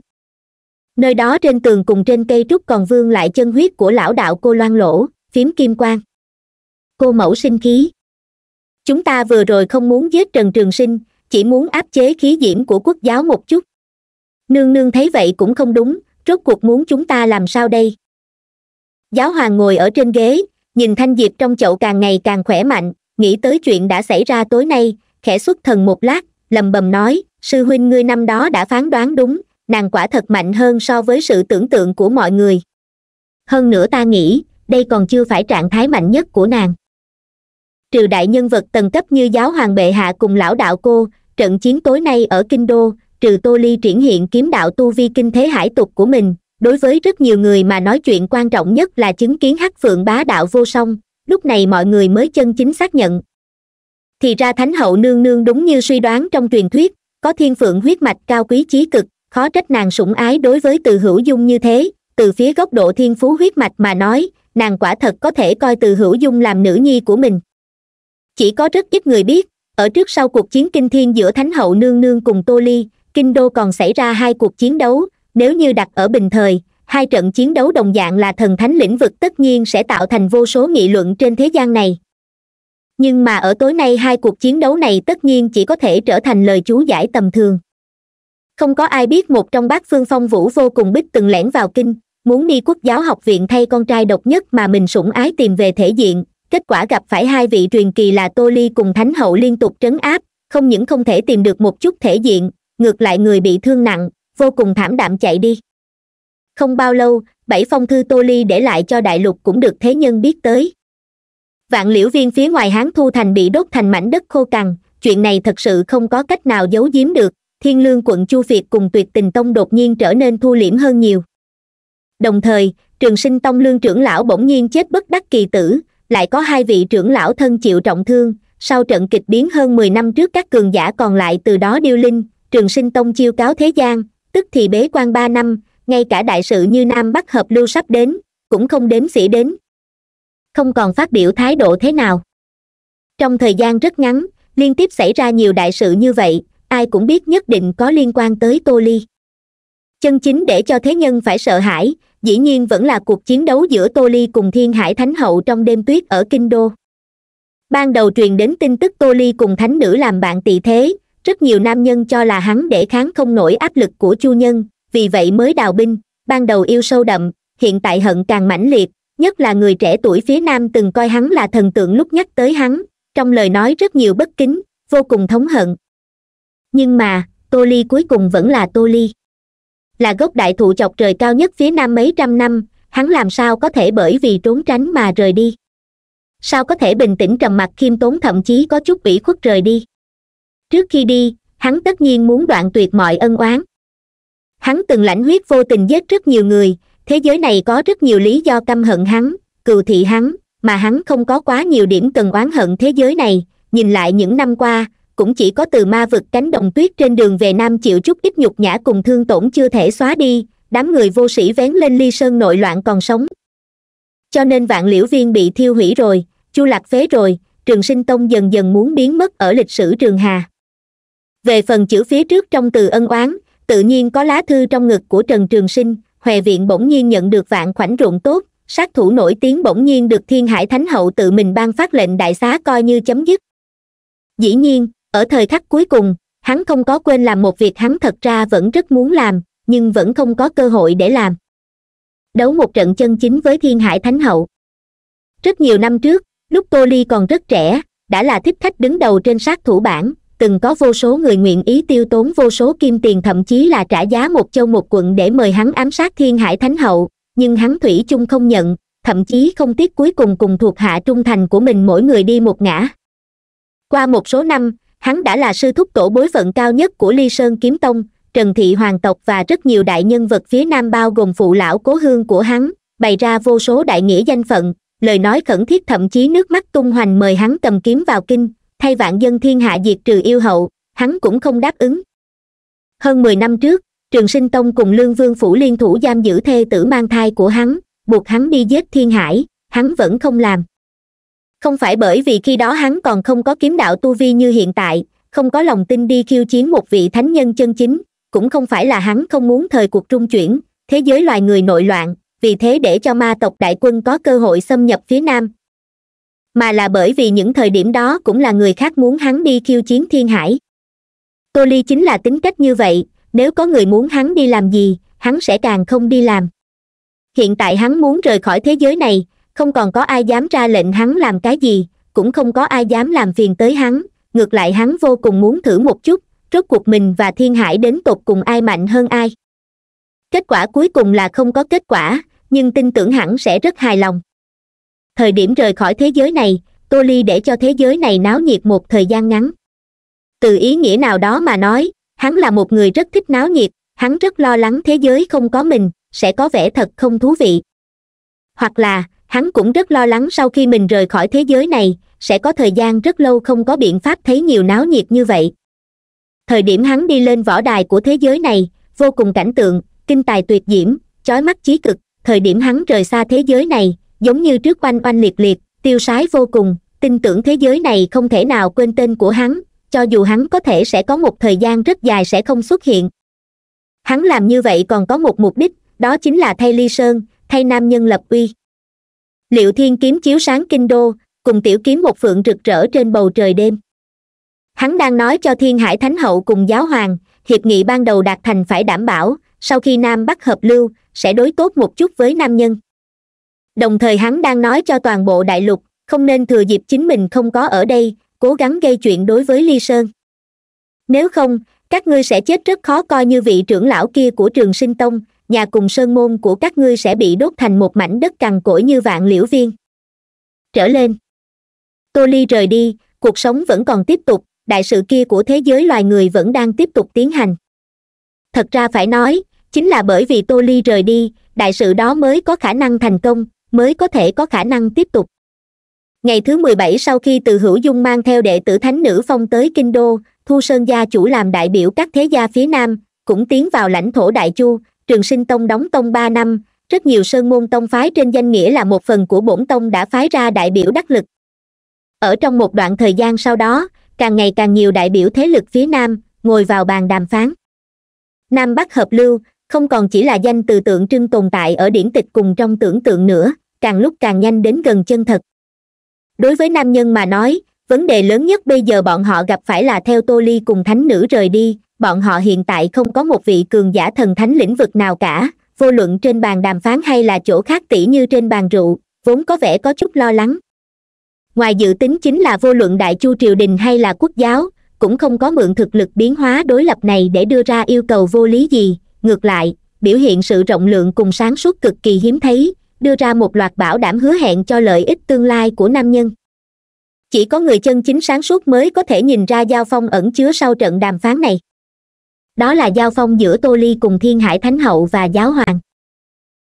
nơi đó trên tường cùng trên cây trúc còn vương lại chân huyết của lão đạo cô loan lỗ phím kim quang cô mẫu sinh khí chúng ta vừa rồi không muốn giết trần trường sinh chỉ muốn áp chế khí diễm của quốc giáo một chút nương nương thấy vậy cũng không đúng rốt cuộc muốn chúng ta làm sao đây giáo hoàng ngồi ở trên ghế nhìn thanh diệp trong chậu càng ngày càng khỏe mạnh nghĩ tới chuyện đã xảy ra tối nay khẽ xuất thần một lát lầm bầm nói sư huynh ngươi năm đó đã phán đoán đúng nàng quả thật mạnh hơn so với sự tưởng tượng của mọi người hơn nữa ta nghĩ đây còn chưa phải trạng thái mạnh nhất của nàng trừ đại nhân vật tầng cấp như giáo hoàng bệ hạ cùng lão đạo cô trận chiến tối nay ở kinh đô trừ tô ly triển hiện kiếm đạo tu vi kinh thế hải tục của mình đối với rất nhiều người mà nói chuyện quan trọng nhất là chứng kiến hắc phượng bá đạo vô song lúc này mọi người mới chân chính xác nhận thì ra thánh hậu nương nương đúng như suy đoán trong truyền thuyết có thiên phượng huyết mạch cao quý chí cực khó trách nàng sủng ái đối với từ hữu dung như thế từ phía góc độ thiên phú huyết mạch mà nói nàng quả thật có thể coi từ hữu dung làm nữ nhi của mình chỉ có rất ít người biết ở trước sau cuộc chiến kinh thiên giữa thánh hậu nương nương cùng tô ly kinh đô còn xảy ra hai cuộc chiến đấu nếu như đặt ở bình thời hai trận chiến đấu đồng dạng là thần thánh lĩnh vực tất nhiên sẽ tạo thành vô số nghị luận trên thế gian này nhưng mà ở tối nay hai cuộc chiến đấu này tất nhiên chỉ có thể trở thành lời chú giải tầm thường không có ai biết một trong bác phương phong vũ vô cùng bích từng lẻn vào kinh muốn đi quốc giáo học viện thay con trai độc nhất mà mình sủng ái tìm về thể diện kết quả gặp phải hai vị truyền kỳ là tô ly cùng thánh hậu liên tục trấn áp không những không thể tìm được một chút thể diện ngược lại người bị thương nặng vô cùng thảm đạm chạy đi không bao lâu bảy phong thư tô ly để lại cho đại lục cũng được thế nhân biết tới vạn liễu viên phía ngoài hán thu thành bị đốt thành mảnh đất khô cằn chuyện này thật sự không có cách nào giấu giếm được thiên lương quận chu việt cùng tuyệt tình tông đột nhiên trở nên thu liễm hơn nhiều đồng thời trường sinh tông lương trưởng lão bỗng nhiên chết bất đắc kỳ tử lại có hai vị trưởng lão thân chịu trọng thương sau trận kịch biến hơn mười năm trước các cường giả còn lại từ đó điêu linh trường sinh tông chiêu cáo thế gian tức thì bế quan ba năm ngay cả đại sự như nam bắc hợp lưu sắp đến cũng không đếm xỉa đến không còn phát biểu thái độ thế nào trong thời gian rất ngắn liên tiếp xảy ra nhiều đại sự như vậy ai cũng biết nhất định có liên quan tới tô ly chân chính để cho thế nhân phải sợ hãi dĩ nhiên vẫn là cuộc chiến đấu giữa tô ly cùng thiên hải thánh hậu trong đêm tuyết ở kinh đô ban đầu truyền đến tin tức tô ly cùng thánh nữ làm bạn tỳ thế rất nhiều nam nhân cho là hắn để kháng không nổi áp lực của chu nhân vì vậy mới đào binh ban đầu yêu sâu đậm hiện tại hận càng mãnh liệt nhất là người trẻ tuổi phía nam từng coi hắn là thần tượng lúc nhắc tới hắn trong lời nói rất nhiều bất kính vô cùng thống hận nhưng mà tô ly cuối cùng vẫn là tô ly là gốc đại thụ chọc trời cao nhất phía nam mấy trăm năm hắn làm sao có thể bởi vì trốn tránh mà rời đi sao có thể bình tĩnh trầm mặc khiêm tốn thậm chí có chút ủy khuất rời đi trước khi đi hắn tất nhiên muốn đoạn tuyệt mọi ân oán hắn từng lãnh huyết vô tình giết rất nhiều người thế giới này có rất nhiều lý do căm hận hắn cừu thị hắn mà hắn không có quá nhiều điểm cần oán hận thế giới này nhìn lại những năm qua cũng chỉ có từ ma vực cánh đồng tuyết trên đường về nam chịu chút ít nhục nhã cùng thương tổn chưa thể xóa đi đám người vô sĩ vén lên ly sơn nội loạn còn sống cho nên vạn liễu viên bị thiêu hủy rồi chu lạc phế rồi trường sinh tông dần dần muốn biến mất ở lịch sử trường hà về phần chữ phía trước trong từ ân oán tự nhiên có lá thư trong ngực của trần trường sinh hòe viện bỗng nhiên nhận được vạn khoảnh ruộng tốt sát thủ nổi tiếng bỗng nhiên được thiên hải thánh hậu tự mình ban phát lệnh đại xá coi như chấm dứt dĩ nhiên ở thời khắc cuối cùng hắn không có quên làm một việc hắn thật ra vẫn rất muốn làm nhưng vẫn không có cơ hội để làm đấu một trận chân chính với thiên hải thánh hậu rất nhiều năm trước lúc tô ly còn rất trẻ đã là thích khách đứng đầu trên sát thủ bảng từng có vô số người nguyện ý tiêu tốn vô số kim tiền thậm chí là trả giá một châu một quận để mời hắn ám sát thiên hải thánh hậu nhưng hắn thủy chung không nhận thậm chí không tiếc cuối cùng cùng thuộc hạ trung thành của mình mỗi người đi một ngã qua một số năm hắn đã là sư thúc tổ bối phận cao nhất của ly sơn kiếm tông trần thị hoàng tộc và rất nhiều đại nhân vật phía nam bao gồm phụ lão cố hương của hắn bày ra vô số đại nghĩa danh phận lời nói khẩn thiết thậm chí nước mắt tung hoành mời hắn cầm kiếm vào kinh hay vạn dân thiên hạ diệt trừ yêu hậu hắn cũng không đáp ứng hơn mười năm trước trường sinh tông cùng lương vương phủ liên thủ giam giữ thê tử mang thai của hắn buộc hắn đi giết thiên hải hắn vẫn không làm không phải bởi vì khi đó hắn còn không có kiếm đạo tu vi như hiện tại không có lòng tin đi khiêu chiến một vị thánh nhân chân chính cũng không phải là hắn không muốn thời cuộc trung chuyển thế giới loài người nội loạn vì thế để cho ma tộc đại quân có cơ hội xâm nhập phía nam mà là bởi vì những thời điểm đó cũng là người khác muốn hắn đi khiêu chiến thiên hải tô ly chính là tính cách như vậy nếu có người muốn hắn đi làm gì hắn sẽ càng không đi làm hiện tại hắn muốn rời khỏi thế giới này không còn có ai dám ra lệnh hắn làm cái gì cũng không có ai dám làm phiền tới hắn ngược lại hắn vô cùng muốn thử một chút rốt cuộc mình và thiên hải đến tột cùng ai mạnh hơn ai kết quả cuối cùng là không có kết quả nhưng tin tưởng hẳn sẽ rất hài lòng thời điểm rời khỏi thế giới này tô ly để cho thế giới này náo nhiệt một thời gian ngắn từ ý nghĩa nào đó mà nói hắn là một người rất thích náo nhiệt hắn rất lo lắng thế giới không có mình sẽ có vẻ thật không thú vị hoặc là hắn cũng rất lo lắng sau khi mình rời khỏi thế giới này sẽ có thời gian rất lâu không có biện pháp thấy nhiều náo nhiệt như vậy thời điểm hắn đi lên võ đài của thế giới này vô cùng cảnh tượng kinh tài tuyệt diễm chói mắt chí cực thời điểm hắn rời xa thế giới này giống như trước oanh oanh liệt liệt tiêu sái vô cùng tin tưởng thế giới này không thể nào quên tên của hắn cho dù hắn có thể sẽ có một thời gian rất dài sẽ không xuất hiện hắn làm như vậy còn có một mục đích đó chính là thay ly sơn thay nam nhân lập uy liệu thiên kiếm chiếu sáng kinh đô cùng tiểu kiếm một phượng rực rỡ trên bầu trời đêm hắn đang nói cho thiên hải thánh hậu cùng giáo hoàng hiệp nghị ban đầu đạt thành phải đảm bảo sau khi nam bắc hợp lưu sẽ đối tốt một chút với nam nhân đồng thời hắn đang nói cho toàn bộ đại lục không nên thừa dịp chính mình không có ở đây cố gắng gây chuyện đối với ly sơn nếu không các ngươi sẽ chết rất khó coi như vị trưởng lão kia của trường sinh tông nhà cùng sơn môn của các ngươi sẽ bị đốt thành một mảnh đất cằn cỗi như vạn liễu viên trở lên tô ly rời đi cuộc sống vẫn còn tiếp tục đại sự kia của thế giới loài người vẫn đang tiếp tục tiến hành thật ra phải nói chính là bởi vì tô ly rời đi đại sự đó mới có khả năng thành công mới có thể có khả năng tiếp tục ngày thứ mười bảy sau khi từ hữu dung mang theo đệ tử thánh nữ phong tới kinh đô thu sơn gia chủ làm đại biểu các thế gia phía nam cũng tiến vào lãnh thổ đại chu trường sinh tông đóng tông ba năm rất nhiều sơn môn tông phái trên danh nghĩa là một phần của bổn tông đã phái ra đại biểu đắc lực ở trong một đoạn thời gian sau đó càng ngày càng nhiều đại biểu thế lực phía nam ngồi vào bàn đàm phán nam bắc hợp lưu không còn chỉ là danh từ tượng trưng tồn tại ở điển tịch cùng trong tưởng tượng nữa càng lúc càng nhanh đến gần chân thật đối với nam nhân mà nói vấn đề lớn nhất bây giờ bọn họ gặp phải là theo tô ly cùng thánh nữ rời đi bọn họ hiện tại không có một vị cường giả thần thánh lĩnh vực nào cả vô luận trên bàn đàm phán hay là chỗ khác tỉ như trên bàn rượu vốn có vẻ có chút lo lắng ngoài dự tính chính là vô luận đại chu triều đình hay là quốc giáo cũng không có mượn thực lực biến hóa đối lập này để đưa ra yêu cầu vô lý gì ngược lại biểu hiện sự rộng lượng cùng sáng suốt cực kỳ hiếm thấy đưa ra một loạt bảo đảm hứa hẹn cho lợi ích tương lai của nam nhân chỉ có người chân chính sáng suốt mới có thể nhìn ra giao phong ẩn chứa sau trận đàm phán này đó là giao phong giữa tô ly cùng thiên hải thánh hậu và giáo hoàng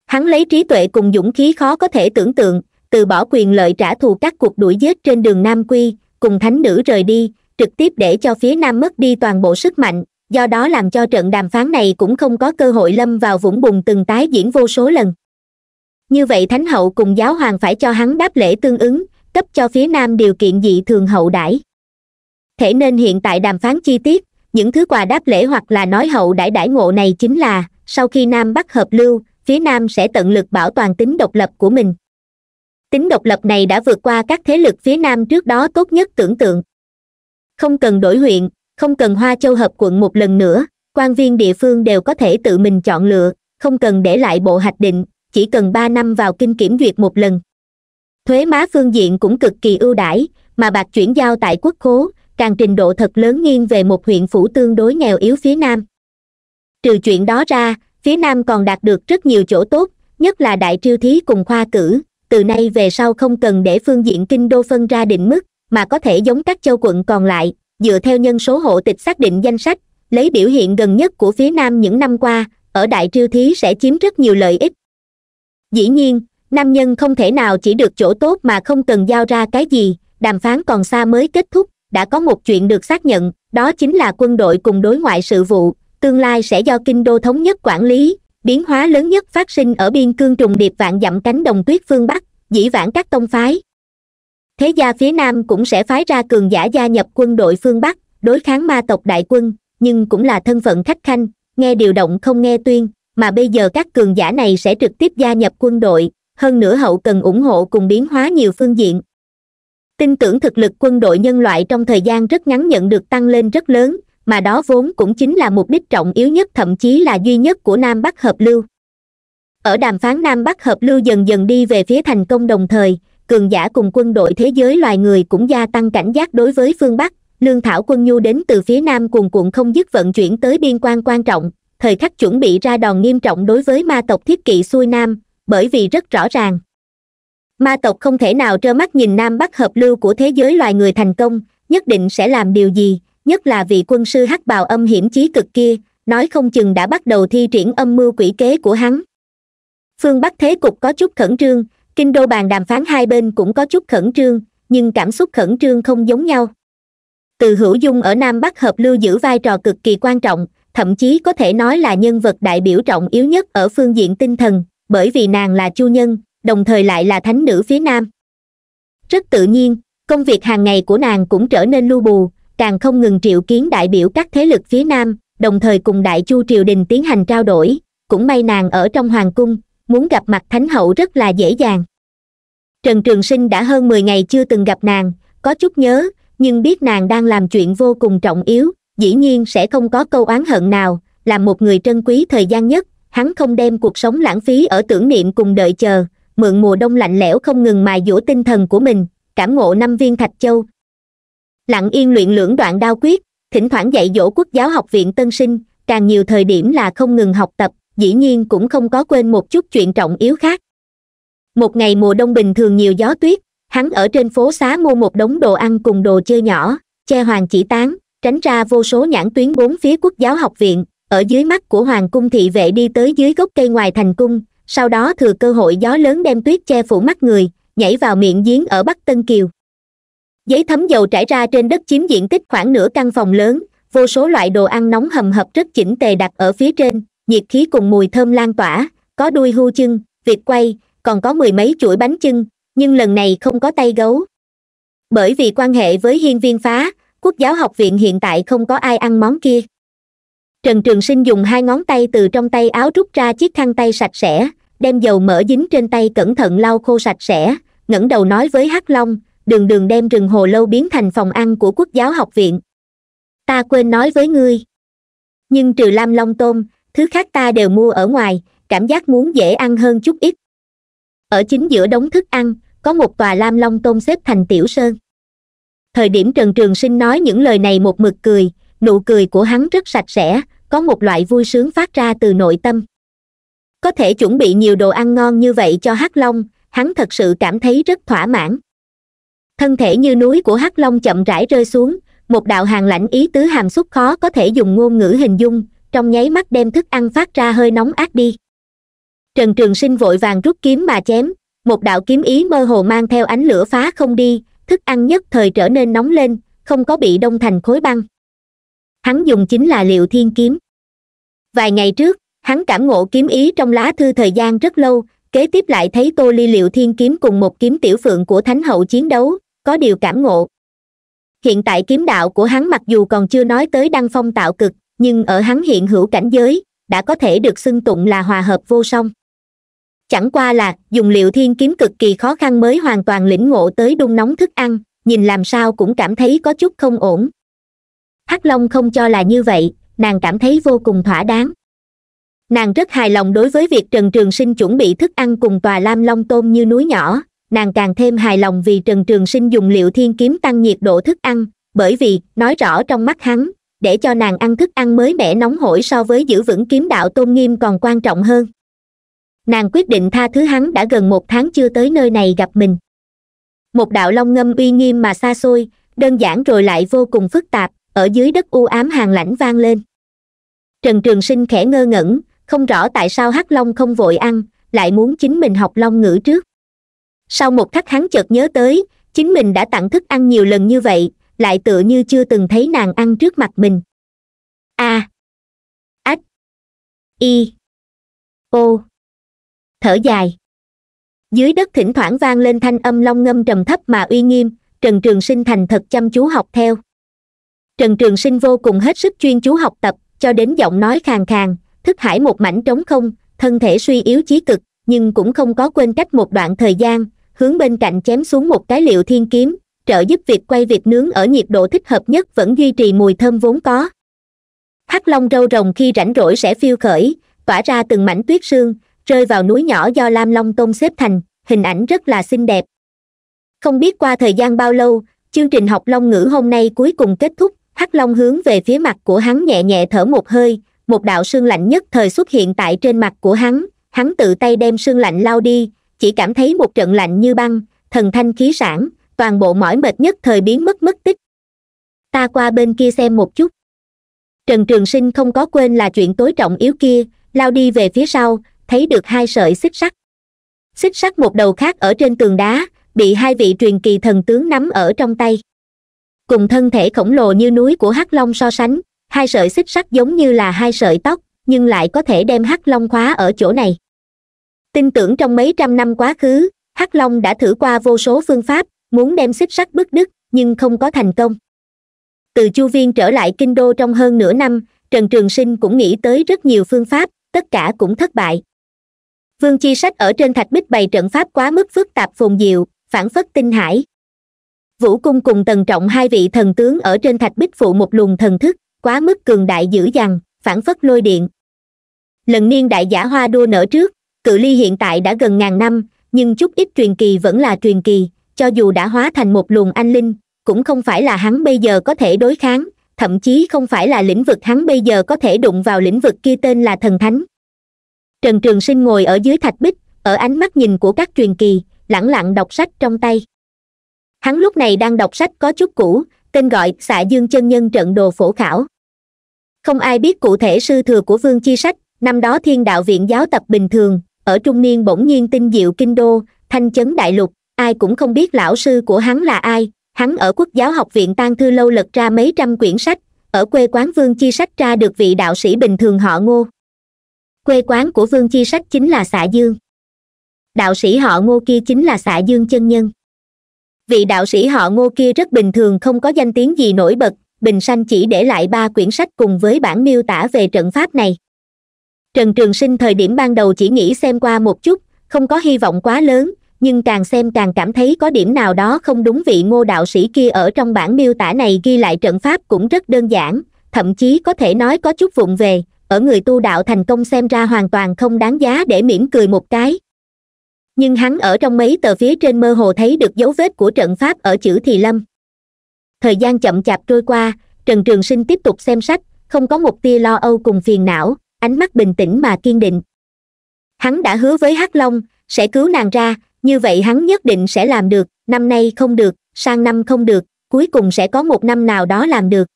hắn lấy trí tuệ cùng dũng khí khó có thể tưởng tượng từ bỏ quyền lợi trả thù các cuộc đuổi giết trên đường nam quy cùng thánh nữ rời đi trực tiếp để cho phía nam mất đi toàn bộ sức mạnh do đó làm cho trận đàm phán này cũng không có cơ hội lâm vào vũng bùn từng tái diễn vô số lần như vậy thánh hậu cùng giáo hoàng phải cho hắn đáp lễ tương ứng cấp cho phía nam điều kiện dị thường hậu đãi thế nên hiện tại đàm phán chi tiết những thứ quà đáp lễ hoặc là nói hậu đãi đãi ngộ này chính là sau khi nam bắc hợp lưu phía nam sẽ tận lực bảo toàn tính độc lập của mình tính độc lập này đã vượt qua các thế lực phía nam trước đó tốt nhất tưởng tượng không cần đổi huyện không cần hoa châu hợp quận một lần nữa quan viên địa phương đều có thể tự mình chọn lựa không cần để lại bộ hạch định chỉ cần ba năm vào kinh kiểm duyệt một lần thuế má phương diện cũng cực kỳ ưu đãi mà bạc chuyển giao tại quốc khố càng trình độ thật lớn nghiêng về một huyện phủ tương đối nghèo yếu phía nam trừ chuyện đó ra phía nam còn đạt được rất nhiều chỗ tốt nhất là đại triêu thí cùng khoa cử từ nay về sau không cần để phương diện kinh đô phân ra định mức mà có thể giống các châu quận còn lại dựa theo nhân số hộ tịch xác định danh sách lấy biểu hiện gần nhất của phía nam những năm qua ở đại triêu thí sẽ chiếm rất nhiều lợi ích dĩ nhiên nam nhân không thể nào chỉ được chỗ tốt mà không cần giao ra cái gì đàm phán còn xa mới kết thúc đã có một chuyện được xác nhận đó chính là quân đội cùng đối ngoại sự vụ tương lai sẽ do kinh đô thống nhất quản lý biến hóa lớn nhất phát sinh ở biên cương trùng điệp vạn dặm cánh đồng tuyết phương bắc dĩ vãng các tông phái thế gia phía nam cũng sẽ phái ra cường giả gia nhập quân đội phương bắc đối kháng ma tộc đại quân nhưng cũng là thân phận khách khanh nghe điều động không nghe tuyên mà bây giờ các cường giả này sẽ trực tiếp gia nhập quân đội hơn nữa hậu cần ủng hộ cùng biến hóa nhiều phương diện tin tưởng thực lực quân đội nhân loại trong thời gian rất ngắn nhận được tăng lên rất lớn mà đó vốn cũng chính là mục đích trọng yếu nhất thậm chí là duy nhất của nam bắc hợp lưu ở đàm phán nam bắc hợp lưu dần dần đi về phía thành công đồng thời cường giả cùng quân đội thế giới loài người cũng gia tăng cảnh giác đối với phương bắc lương thảo quân nhu đến từ phía nam cuồn cuộn không dứt vận chuyển tới biên quan quan trọng thời khắc chuẩn bị ra đòn nghiêm trọng đối với ma tộc thiết kỵ xuôi nam bởi vì rất rõ ràng ma tộc không thể nào trơ mắt nhìn nam bắc hợp lưu của thế giới loài người thành công nhất định sẽ làm điều gì nhất là vị quân sư hắc bào âm hiểm chí cực kia nói không chừng đã bắt đầu thi triển âm mưu quỷ kế của hắn phương bắc thế cục có chút khẩn trương kinh đô bàn đàm phán hai bên cũng có chút khẩn trương nhưng cảm xúc khẩn trương không giống nhau từ hữu dung ở nam bắc hợp lưu giữ vai trò cực kỳ quan trọng thậm chí có thể nói là nhân vật đại biểu trọng yếu nhất ở phương diện tinh thần bởi vì nàng là chu nhân đồng thời lại là thánh nữ phía nam rất tự nhiên công việc hàng ngày của nàng cũng trở nên lu bù càng không ngừng triệu kiến đại biểu các thế lực phía nam đồng thời cùng đại chu triều đình tiến hành trao đổi cũng may nàng ở trong hoàng cung muốn gặp mặt thánh hậu rất là dễ dàng trần trường sinh đã hơn mười ngày chưa từng gặp nàng có chút nhớ nhưng biết nàng đang làm chuyện vô cùng trọng yếu dĩ nhiên sẽ không có câu oán hận nào là một người trân quý thời gian nhất hắn không đem cuộc sống lãng phí ở tưởng niệm cùng đợi chờ mượn mùa đông lạnh lẽo không ngừng mài dũa tinh thần của mình cảm ngộ năm viên thạch châu lặng yên luyện lưỡng đoạn đao quyết thỉnh thoảng dạy dỗ quốc giáo học viện tân sinh càng nhiều thời điểm là không ngừng học tập dĩ nhiên cũng không có quên một chút chuyện trọng yếu khác một ngày mùa đông bình thường nhiều gió tuyết hắn ở trên phố xá mua một đống đồ ăn cùng đồ chơi nhỏ che hoàng chỉ tán tránh ra vô số nhãn tuyến bốn phía quốc giáo học viện ở dưới mắt của hoàng cung thị vệ đi tới dưới gốc cây ngoài thành cung sau đó thừa cơ hội gió lớn đem tuyết che phủ mắt người nhảy vào miệng giếng ở bắc tân kiều giấy thấm dầu trải ra trên đất chiếm diện tích khoảng nửa căn phòng lớn vô số loại đồ ăn nóng hầm hập rất chỉnh tề đặt ở phía trên nhiệt khí cùng mùi thơm lan tỏa có đuôi hưu chân vịt quay còn có mười mấy chuỗi bánh chưng nhưng lần này không có tay gấu bởi vì quan hệ với hiên viên phá quốc giáo học viện hiện tại không có ai ăn món kia trần trường sinh dùng hai ngón tay từ trong tay áo rút ra chiếc khăn tay sạch sẽ đem dầu mỡ dính trên tay cẩn thận lau khô sạch sẽ ngẩng đầu nói với hắc long đường đường đem rừng hồ lâu biến thành phòng ăn của quốc giáo học viện ta quên nói với ngươi nhưng trừ lam long tôm thứ khác ta đều mua ở ngoài cảm giác muốn dễ ăn hơn chút ít ở chính giữa đống thức ăn có một tòa lam long tôm xếp thành tiểu sơn thời điểm trần trường sinh nói những lời này một mực cười nụ cười của hắn rất sạch sẽ có một loại vui sướng phát ra từ nội tâm có thể chuẩn bị nhiều đồ ăn ngon như vậy cho hắc long hắn thật sự cảm thấy rất thỏa mãn thân thể như núi của hắc long chậm rãi rơi xuống một đạo hàng lạnh ý tứ hàm xúc khó có thể dùng ngôn ngữ hình dung trong nháy mắt đem thức ăn phát ra hơi nóng ác đi trần trường sinh vội vàng rút kiếm mà chém một đạo kiếm ý mơ hồ mang theo ánh lửa phá không đi thức ăn nhất thời trở nên nóng lên không có bị đông thành khối băng hắn dùng chính là liệu thiên kiếm vài ngày trước hắn cảm ngộ kiếm ý trong lá thư thời gian rất lâu kế tiếp lại thấy tô ly liệu thiên kiếm cùng một kiếm tiểu phượng của thánh hậu chiến đấu có điều cảm ngộ hiện tại kiếm đạo của hắn mặc dù còn chưa nói tới đăng phong tạo cực nhưng ở hắn hiện hữu cảnh giới đã có thể được xưng tụng là hòa hợp vô song chẳng qua là dùng liệu thiên kiếm cực kỳ khó khăn mới hoàn toàn lĩnh ngộ tới đun nóng thức ăn nhìn làm sao cũng cảm thấy có chút không ổn hắc long không cho là như vậy nàng cảm thấy vô cùng thỏa đáng nàng rất hài lòng đối với việc trần trường sinh chuẩn bị thức ăn cùng tòa lam long tôm như núi nhỏ nàng càng thêm hài lòng vì trần trường sinh dùng liệu thiên kiếm tăng nhiệt độ thức ăn bởi vì nói rõ trong mắt hắn để cho nàng ăn thức ăn mới mẻ nóng hổi so với giữ vững kiếm đạo tôn nghiêm còn quan trọng hơn nàng quyết định tha thứ hắn đã gần một tháng chưa tới nơi này gặp mình một đạo long ngâm uy nghiêm mà xa xôi đơn giản rồi lại vô cùng phức tạp ở dưới đất u ám hàng lãnh vang lên trần trường sinh khẽ ngơ ngẩn không rõ tại sao hắc long không vội ăn lại muốn chính mình học long ngữ trước sau một khắc hắn chợt nhớ tới chính mình đã tặng thức ăn nhiều lần như vậy lại tựa như chưa từng thấy nàng ăn trước mặt mình a ách y ô thở dài dưới đất thỉnh thoảng vang lên thanh âm long ngâm trầm thấp mà uy nghiêm trần trường sinh thành thật chăm chú học theo trần trường sinh vô cùng hết sức chuyên chú học tập cho đến giọng nói khàn khàn thức hải một mảnh trống không thân thể suy yếu chí cực nhưng cũng không có quên cách một đoạn thời gian hướng bên cạnh chém xuống một cái liệu thiên kiếm trợ giúp việc quay vịt nướng ở nhiệt độ thích hợp nhất vẫn duy trì mùi thơm vốn có hắc long râu rồng khi rảnh rỗi sẽ phiêu khởi tỏa ra từng mảnh tuyết sương rơi vào núi nhỏ do lam long tôn xếp thành hình ảnh rất là xinh đẹp không biết qua thời gian bao lâu chương trình học long ngữ hôm nay cuối cùng kết thúc hắc long hướng về phía mặt của hắn nhẹ nhẹ thở một hơi một đạo sương lạnh nhất thời xuất hiện tại trên mặt của hắn hắn tự tay đem sương lạnh lao đi chỉ cảm thấy một trận lạnh như băng thần thanh khí sản toàn bộ mỏi mệt nhất thời biến mất mất tích ta qua bên kia xem một chút trần trường sinh không có quên là chuyện tối trọng yếu kia lao đi về phía sau thấy được hai sợi xích sắt xích sắt một đầu khác ở trên tường đá bị hai vị truyền kỳ thần tướng nắm ở trong tay cùng thân thể khổng lồ như núi của hắc long so sánh hai sợi xích sắt giống như là hai sợi tóc nhưng lại có thể đem hắc long khóa ở chỗ này tin tưởng trong mấy trăm năm quá khứ hắc long đã thử qua vô số phương pháp muốn đem xích sắt bứt đứt nhưng không có thành công từ chu viên trở lại kinh đô trong hơn nửa năm trần trường sinh cũng nghĩ tới rất nhiều phương pháp tất cả cũng thất bại vương chi sách ở trên thạch bích bày trận pháp quá mức phức tạp phồn diệu phản phất tinh hải vũ cung cùng tần trọng hai vị thần tướng ở trên thạch bích phụ một luồng thần thức quá mức cường đại dữ dằn phản phất lôi điện lần niên đại giả hoa đua nở trước cự ly hiện tại đã gần ngàn năm nhưng chút ít truyền kỳ vẫn là truyền kỳ cho dù đã hóa thành một luồng anh linh cũng không phải là hắn bây giờ có thể đối kháng thậm chí không phải là lĩnh vực hắn bây giờ có thể đụng vào lĩnh vực kia tên là thần thánh trần trường sinh ngồi ở dưới thạch bích ở ánh mắt nhìn của các truyền kỳ lẳng lặng đọc sách trong tay hắn lúc này đang đọc sách có chút cũ tên gọi xạ dương chân nhân trận đồ phổ khảo không ai biết cụ thể sư thừa của vương chi sách năm đó thiên đạo viện giáo tập bình thường ở trung niên bỗng nhiên tinh diệu kinh đô thanh chấn đại lục ai cũng không biết lão sư của hắn là ai hắn ở quốc giáo học viện tang thư lâu lật ra mấy trăm quyển sách ở quê quán vương chi sách ra được vị đạo sĩ bình thường họ ngô quê quán của vương chi sách chính là xạ dương đạo sĩ họ ngô kia chính là xạ dương chân nhân vị đạo sĩ họ ngô kia rất bình thường không có danh tiếng gì nổi bật bình sanh chỉ để lại ba quyển sách cùng với bản miêu tả về trận pháp này trần trường sinh thời điểm ban đầu chỉ nghĩ xem qua một chút không có hy vọng quá lớn nhưng càng xem càng cảm thấy có điểm nào đó không đúng vị ngô đạo sĩ kia ở trong bản miêu tả này ghi lại trận pháp cũng rất đơn giản thậm chí có thể nói có chút vụng về ở người tu đạo thành công xem ra hoàn toàn không đáng giá để mỉm cười một cái nhưng hắn ở trong mấy tờ phía trên mơ hồ thấy được dấu vết của trận pháp ở chữ thì lâm thời gian chậm chạp trôi qua trần trường sinh tiếp tục xem sách không có một tia lo âu cùng phiền não ánh mắt bình tĩnh mà kiên định hắn đã hứa với hắc long sẽ cứu nàng ra như vậy hắn nhất định sẽ làm được năm nay không được sang năm không được cuối cùng sẽ có một năm nào đó làm được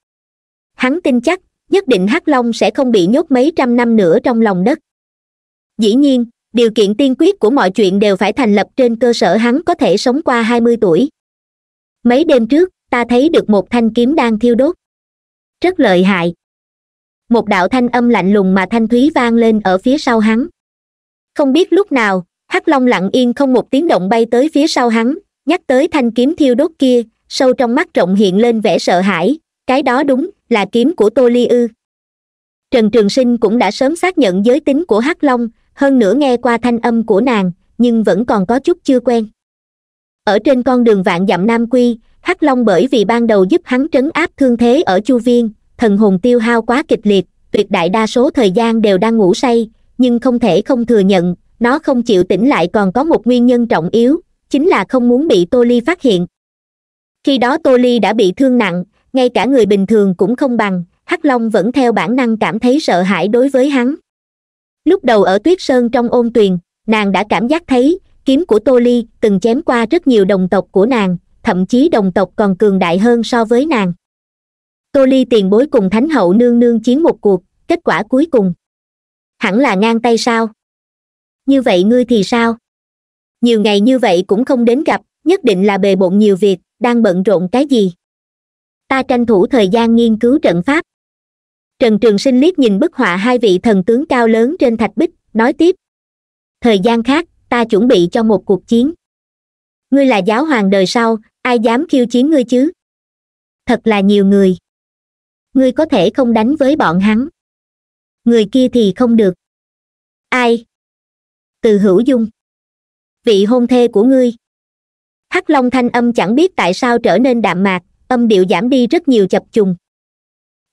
hắn tin chắc nhất định hắc long sẽ không bị nhốt mấy trăm năm nữa trong lòng đất dĩ nhiên điều kiện tiên quyết của mọi chuyện đều phải thành lập trên cơ sở hắn có thể sống qua hai mươi tuổi mấy đêm trước ta thấy được một thanh kiếm đang thiêu đốt rất lợi hại một đạo thanh âm lạnh lùng mà thanh thúy vang lên ở phía sau hắn không biết lúc nào hắc long lặng yên không một tiếng động bay tới phía sau hắn nhắc tới thanh kiếm thiêu đốt kia sâu trong mắt rộng hiện lên vẻ sợ hãi cái đó đúng là kiếm của tô ly ư trần trường sinh cũng đã sớm xác nhận giới tính của hắc long hơn nữa nghe qua thanh âm của nàng nhưng vẫn còn có chút chưa quen ở trên con đường vạn dặm nam quy hắc long bởi vì ban đầu giúp hắn trấn áp thương thế ở chu viên thần hồn tiêu hao quá kịch liệt tuyệt đại đa số thời gian đều đang ngủ say nhưng không thể không thừa nhận nó không chịu tỉnh lại còn có một nguyên nhân trọng yếu chính là không muốn bị tô ly phát hiện khi đó tô ly đã bị thương nặng ngay cả người bình thường cũng không bằng hắc long vẫn theo bản năng cảm thấy sợ hãi đối với hắn lúc đầu ở tuyết sơn trong ôn tuyền nàng đã cảm giác thấy kiếm của tô ly từng chém qua rất nhiều đồng tộc của nàng thậm chí đồng tộc còn cường đại hơn so với nàng tô ly tiền bối cùng thánh hậu nương nương chiến một cuộc kết quả cuối cùng hẳn là ngang tay sao như vậy ngươi thì sao nhiều ngày như vậy cũng không đến gặp nhất định là bề bộn nhiều việc đang bận rộn cái gì ta tranh thủ thời gian nghiên cứu trận pháp trần trường sinh liếc nhìn bức họa hai vị thần tướng cao lớn trên thạch bích nói tiếp thời gian khác ta chuẩn bị cho một cuộc chiến ngươi là giáo hoàng đời sau ai dám khiêu chiến ngươi chứ thật là nhiều người ngươi có thể không đánh với bọn hắn người kia thì không được ai từ hữu dung vị hôn thê của ngươi hắc long thanh âm chẳng biết tại sao trở nên đạm mạc âm điệu giảm đi rất nhiều chập trùng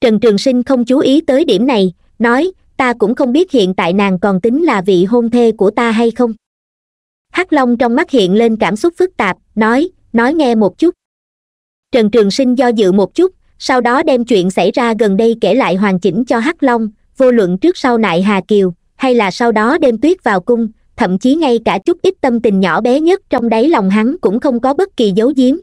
trần trường sinh không chú ý tới điểm này nói ta cũng không biết hiện tại nàng còn tính là vị hôn thê của ta hay không hắc long trong mắt hiện lên cảm xúc phức tạp nói nói nghe một chút trần trường sinh do dự một chút sau đó đem chuyện xảy ra gần đây kể lại hoàn chỉnh cho hắc long vô luận trước sau nại hà kiều hay là sau đó đem tuyết vào cung thậm chí ngay cả chút ít tâm tình nhỏ bé nhất trong đáy lòng hắn cũng không có bất kỳ dấu giếm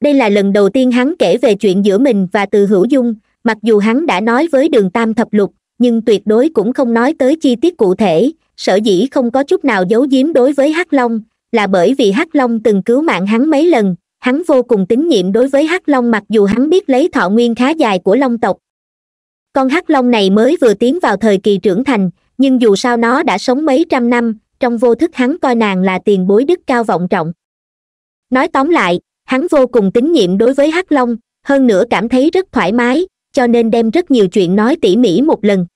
đây là lần đầu tiên hắn kể về chuyện giữa mình và từ hữu dung mặc dù hắn đã nói với đường tam thập lục nhưng tuyệt đối cũng không nói tới chi tiết cụ thể sở dĩ không có chút nào giấu giếm đối với hắc long là bởi vì hắc long từng cứu mạng hắn mấy lần hắn vô cùng tín nhiệm đối với hắc long mặc dù hắn biết lấy thọ nguyên khá dài của long tộc con hắc long này mới vừa tiến vào thời kỳ trưởng thành nhưng dù sao nó đã sống mấy trăm năm trong vô thức hắn coi nàng là tiền bối đức cao vọng trọng nói tóm lại hắn vô cùng tín nhiệm đối với hắc long hơn nữa cảm thấy rất thoải mái cho nên đem rất nhiều chuyện nói tỉ mỉ một lần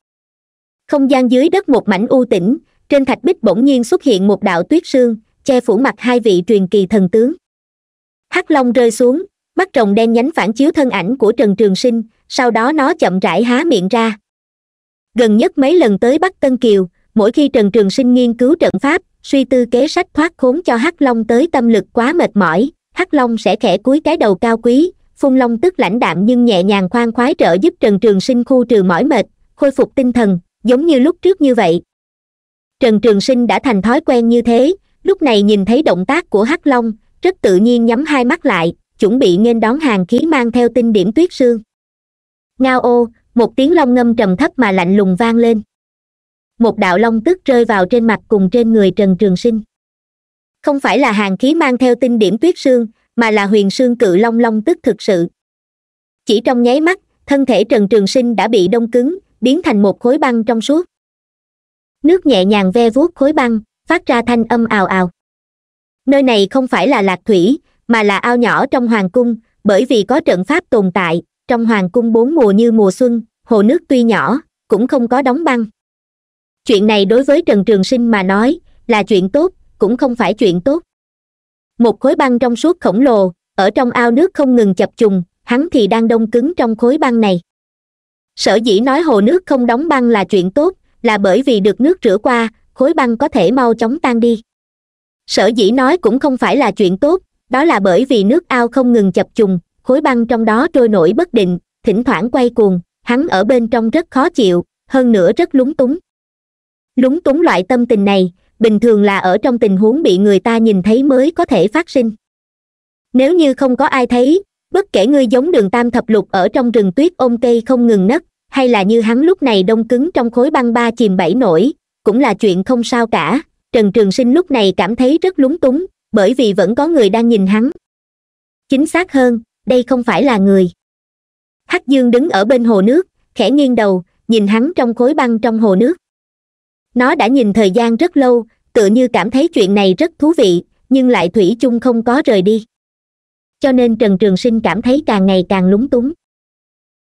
không gian dưới đất một mảnh u tĩnh trên thạch bích bỗng nhiên xuất hiện một đạo tuyết sương che phủ mặt hai vị truyền kỳ thần tướng hắc long rơi xuống mắt rồng đen nhánh phản chiếu thân ảnh của trần trường sinh sau đó nó chậm rãi há miệng ra gần nhất mấy lần tới bắc tân kiều mỗi khi trần trường sinh nghiên cứu trận pháp suy tư kế sách thoát khốn cho hắc long tới tâm lực quá mệt mỏi hắc long sẽ khẽ cúi cái đầu cao quý phun long tức lãnh đạm nhưng nhẹ nhàng khoan khoái trợ giúp trần trường sinh khu trừ mỏi mệt khôi phục tinh thần giống như lúc trước như vậy trần trường sinh đã thành thói quen như thế lúc này nhìn thấy động tác của hắc long rất tự nhiên nhắm hai mắt lại chuẩn bị nghênh đón hàng khí mang theo tinh điểm tuyết sương ngao ô một tiếng long ngâm trầm thấp mà lạnh lùng vang lên một đạo long tức rơi vào trên mặt cùng trên người trần trường sinh không phải là hàng khí mang theo tinh điểm tuyết sương mà là huyền sương cự long long tức thực sự chỉ trong nháy mắt thân thể trần trường sinh đã bị đông cứng biến thành một khối băng trong suốt nước nhẹ nhàng ve vuốt khối băng phát ra thanh âm ào ào nơi này không phải là lạc thủy mà là ao nhỏ trong hoàng cung bởi vì có trận pháp tồn tại trong hoàng cung bốn mùa như mùa xuân hồ nước tuy nhỏ cũng không có đóng băng chuyện này đối với trần trường sinh mà nói là chuyện tốt cũng không phải chuyện tốt một khối băng trong suốt khổng lồ ở trong ao nước không ngừng chập trùng hắn thì đang đông cứng trong khối băng này sở dĩ nói hồ nước không đóng băng là chuyện tốt là bởi vì được nước rửa qua khối băng có thể mau chóng tan đi sở dĩ nói cũng không phải là chuyện tốt đó là bởi vì nước ao không ngừng chập trùng khối băng trong đó trôi nổi bất định thỉnh thoảng quay cuồng hắn ở bên trong rất khó chịu hơn nữa rất lúng túng lúng túng loại tâm tình này bình thường là ở trong tình huống bị người ta nhìn thấy mới có thể phát sinh nếu như không có ai thấy bất kể ngươi giống đường tam thập lục ở trong rừng tuyết ôm cây không ngừng nấc hay là như hắn lúc này đông cứng trong khối băng ba chìm bảy nổi cũng là chuyện không sao cả trần trường sinh lúc này cảm thấy rất lúng túng bởi vì vẫn có người đang nhìn hắn chính xác hơn đây không phải là người hắc dương đứng ở bên hồ nước khẽ nghiêng đầu nhìn hắn trong khối băng trong hồ nước nó đã nhìn thời gian rất lâu tựa như cảm thấy chuyện này rất thú vị nhưng lại thủy chung không có rời đi cho nên trần trường sinh cảm thấy càng ngày càng lúng túng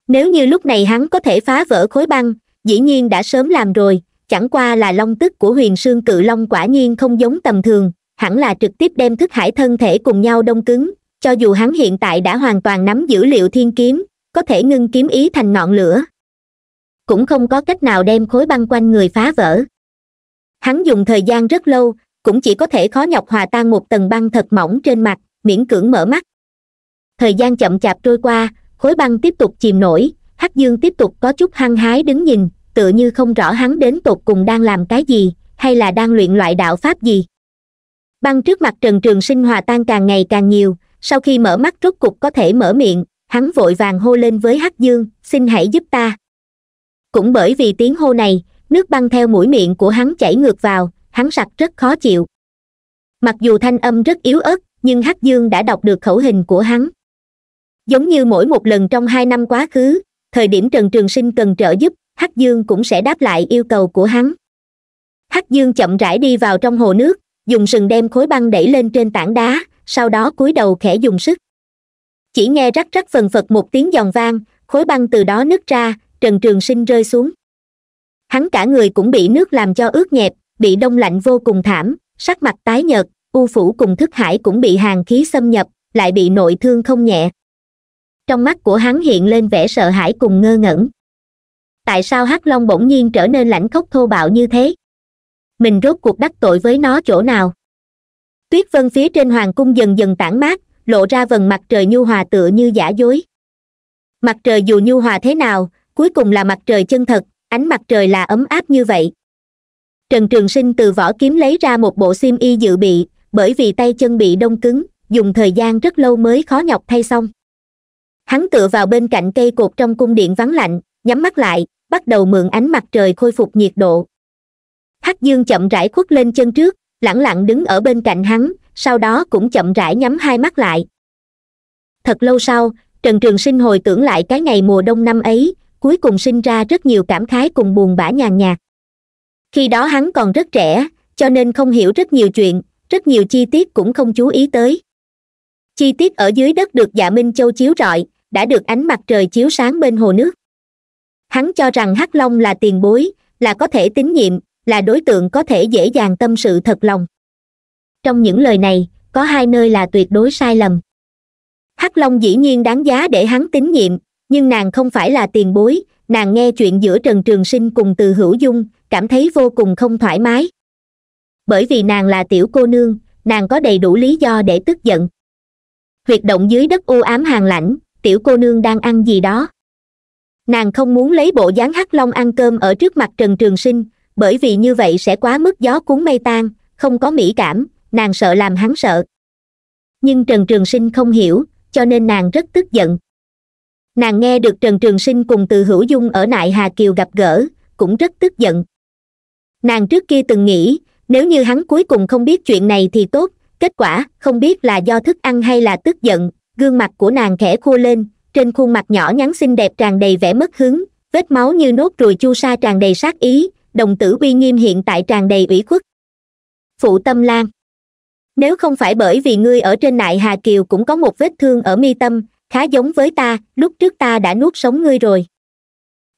nếu như lúc này hắn có thể phá vỡ khối băng dĩ nhiên đã sớm làm rồi chẳng qua là long tức của huyền sương cự long quả nhiên không giống tầm thường hẳn là trực tiếp đem thức hải thân thể cùng nhau đông cứng cho dù hắn hiện tại đã hoàn toàn nắm dữ liệu thiên kiếm có thể ngưng kiếm ý thành ngọn lửa cũng không có cách nào đem khối băng quanh người phá vỡ hắn dùng thời gian rất lâu cũng chỉ có thể khó nhọc hòa tan một tầng băng thật mỏng trên mặt miễn cưỡng mở mắt thời gian chậm chạp trôi qua khối băng tiếp tục chìm nổi hắc dương tiếp tục có chút hăng hái đứng nhìn tựa như không rõ hắn đến tột cùng đang làm cái gì hay là đang luyện loại đạo pháp gì băng trước mặt trần trường sinh hòa tan càng ngày càng nhiều sau khi mở mắt rốt cục có thể mở miệng hắn vội vàng hô lên với hắc dương xin hãy giúp ta cũng bởi vì tiếng hô này nước băng theo mũi miệng của hắn chảy ngược vào hắn sặc rất khó chịu mặc dù thanh âm rất yếu ớt nhưng hắc dương đã đọc được khẩu hình của hắn giống như mỗi một lần trong hai năm quá khứ thời điểm trần trường sinh cần trợ giúp hắc dương cũng sẽ đáp lại yêu cầu của hắn hắc dương chậm rãi đi vào trong hồ nước dùng sừng đem khối băng đẩy lên trên tảng đá sau đó cúi đầu khẽ dùng sức chỉ nghe rắc rắc phần phật một tiếng giòn vang khối băng từ đó nứt ra trần trường sinh rơi xuống hắn cả người cũng bị nước làm cho ướt nhẹp bị đông lạnh vô cùng thảm sắc mặt tái nhợt u phủ cùng thức hải cũng bị hàn khí xâm nhập lại bị nội thương không nhẹ trong mắt của hắn hiện lên vẻ sợ hãi cùng ngơ ngẩn tại sao hắc long bỗng nhiên trở nên lãnh khốc thô bạo như thế mình rốt cuộc đắc tội với nó chỗ nào tuyết vân phía trên hoàng cung dần dần tản mát lộ ra vần mặt trời nhu hòa tựa như giả dối mặt trời dù nhu hòa thế nào cuối cùng là mặt trời chân thật ánh mặt trời là ấm áp như vậy trần trường sinh từ vỏ kiếm lấy ra một bộ xiêm y dự bị bởi vì tay chân bị đông cứng dùng thời gian rất lâu mới khó nhọc thay xong hắn tựa vào bên cạnh cây cột trong cung điện vắng lạnh nhắm mắt lại bắt đầu mượn ánh mặt trời khôi phục nhiệt độ hắc dương chậm rãi khuất lên chân trước lẳng lặng đứng ở bên cạnh hắn sau đó cũng chậm rãi nhắm hai mắt lại thật lâu sau trần trường sinh hồi tưởng lại cái ngày mùa đông năm ấy cuối cùng sinh ra rất nhiều cảm khái cùng buồn bã nhàn nhạt khi đó hắn còn rất trẻ cho nên không hiểu rất nhiều chuyện rất nhiều chi tiết cũng không chú ý tới chi tiết ở dưới đất được dạ minh châu chiếu rọi đã được ánh mặt trời chiếu sáng bên hồ nước hắn cho rằng hắc long là tiền bối là có thể tín nhiệm là đối tượng có thể dễ dàng tâm sự thật lòng trong những lời này có hai nơi là tuyệt đối sai lầm hắc long dĩ nhiên đáng giá để hắn tín nhiệm nhưng nàng không phải là tiền bối nàng nghe chuyện giữa trần trường sinh cùng từ hữu dung cảm thấy vô cùng không thoải mái bởi vì nàng là tiểu cô nương nàng có đầy đủ lý do để tức giận huyệt động dưới đất u ám hàng lạnh tiểu cô nương đang ăn gì đó nàng không muốn lấy bộ dáng hắc long ăn cơm ở trước mặt trần trường sinh bởi vì như vậy sẽ quá mức gió cuốn mây tan không có mỹ cảm nàng sợ làm hắn sợ nhưng trần trường sinh không hiểu cho nên nàng rất tức giận nàng nghe được trần trường sinh cùng từ hữu dung ở nại hà kiều gặp gỡ cũng rất tức giận nàng trước kia từng nghĩ nếu như hắn cuối cùng không biết chuyện này thì tốt kết quả không biết là do thức ăn hay là tức giận gương mặt của nàng khẽ khô lên trên khuôn mặt nhỏ nhắn xinh đẹp tràn đầy vẻ mất hứng vết máu như nốt ruồi chu sa tràn đầy sát ý đồng tử uy nghiêm hiện tại tràn đầy ủy khuất phụ tâm lan nếu không phải bởi vì ngươi ở trên nại hà kiều cũng có một vết thương ở mi tâm khá giống với ta lúc trước ta đã nuốt sống ngươi rồi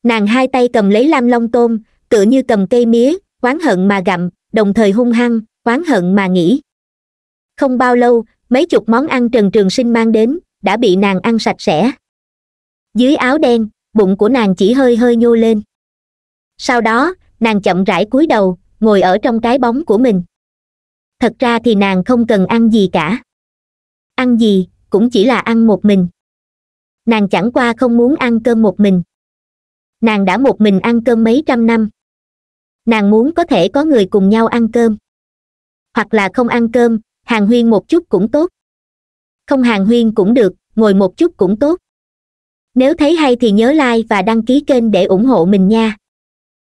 nàng hai tay cầm lấy lam long tôm tựa như cầm cây mía oán hận mà gặm đồng thời hung hăng oán hận mà nghĩ không bao lâu mấy chục món ăn trần trường sinh mang đến đã bị nàng ăn sạch sẽ dưới áo đen bụng của nàng chỉ hơi hơi nhô lên sau đó nàng chậm rãi cúi đầu ngồi ở trong cái bóng của mình thật ra thì nàng không cần ăn gì cả ăn gì cũng chỉ là ăn một mình nàng chẳng qua không muốn ăn cơm một mình nàng đã một mình ăn cơm mấy trăm năm nàng muốn có thể có người cùng nhau ăn cơm hoặc là không ăn cơm hàng huyên một chút cũng tốt không hàng huyên cũng được ngồi một chút cũng tốt nếu thấy hay thì nhớ like và đăng ký kênh để ủng hộ mình nha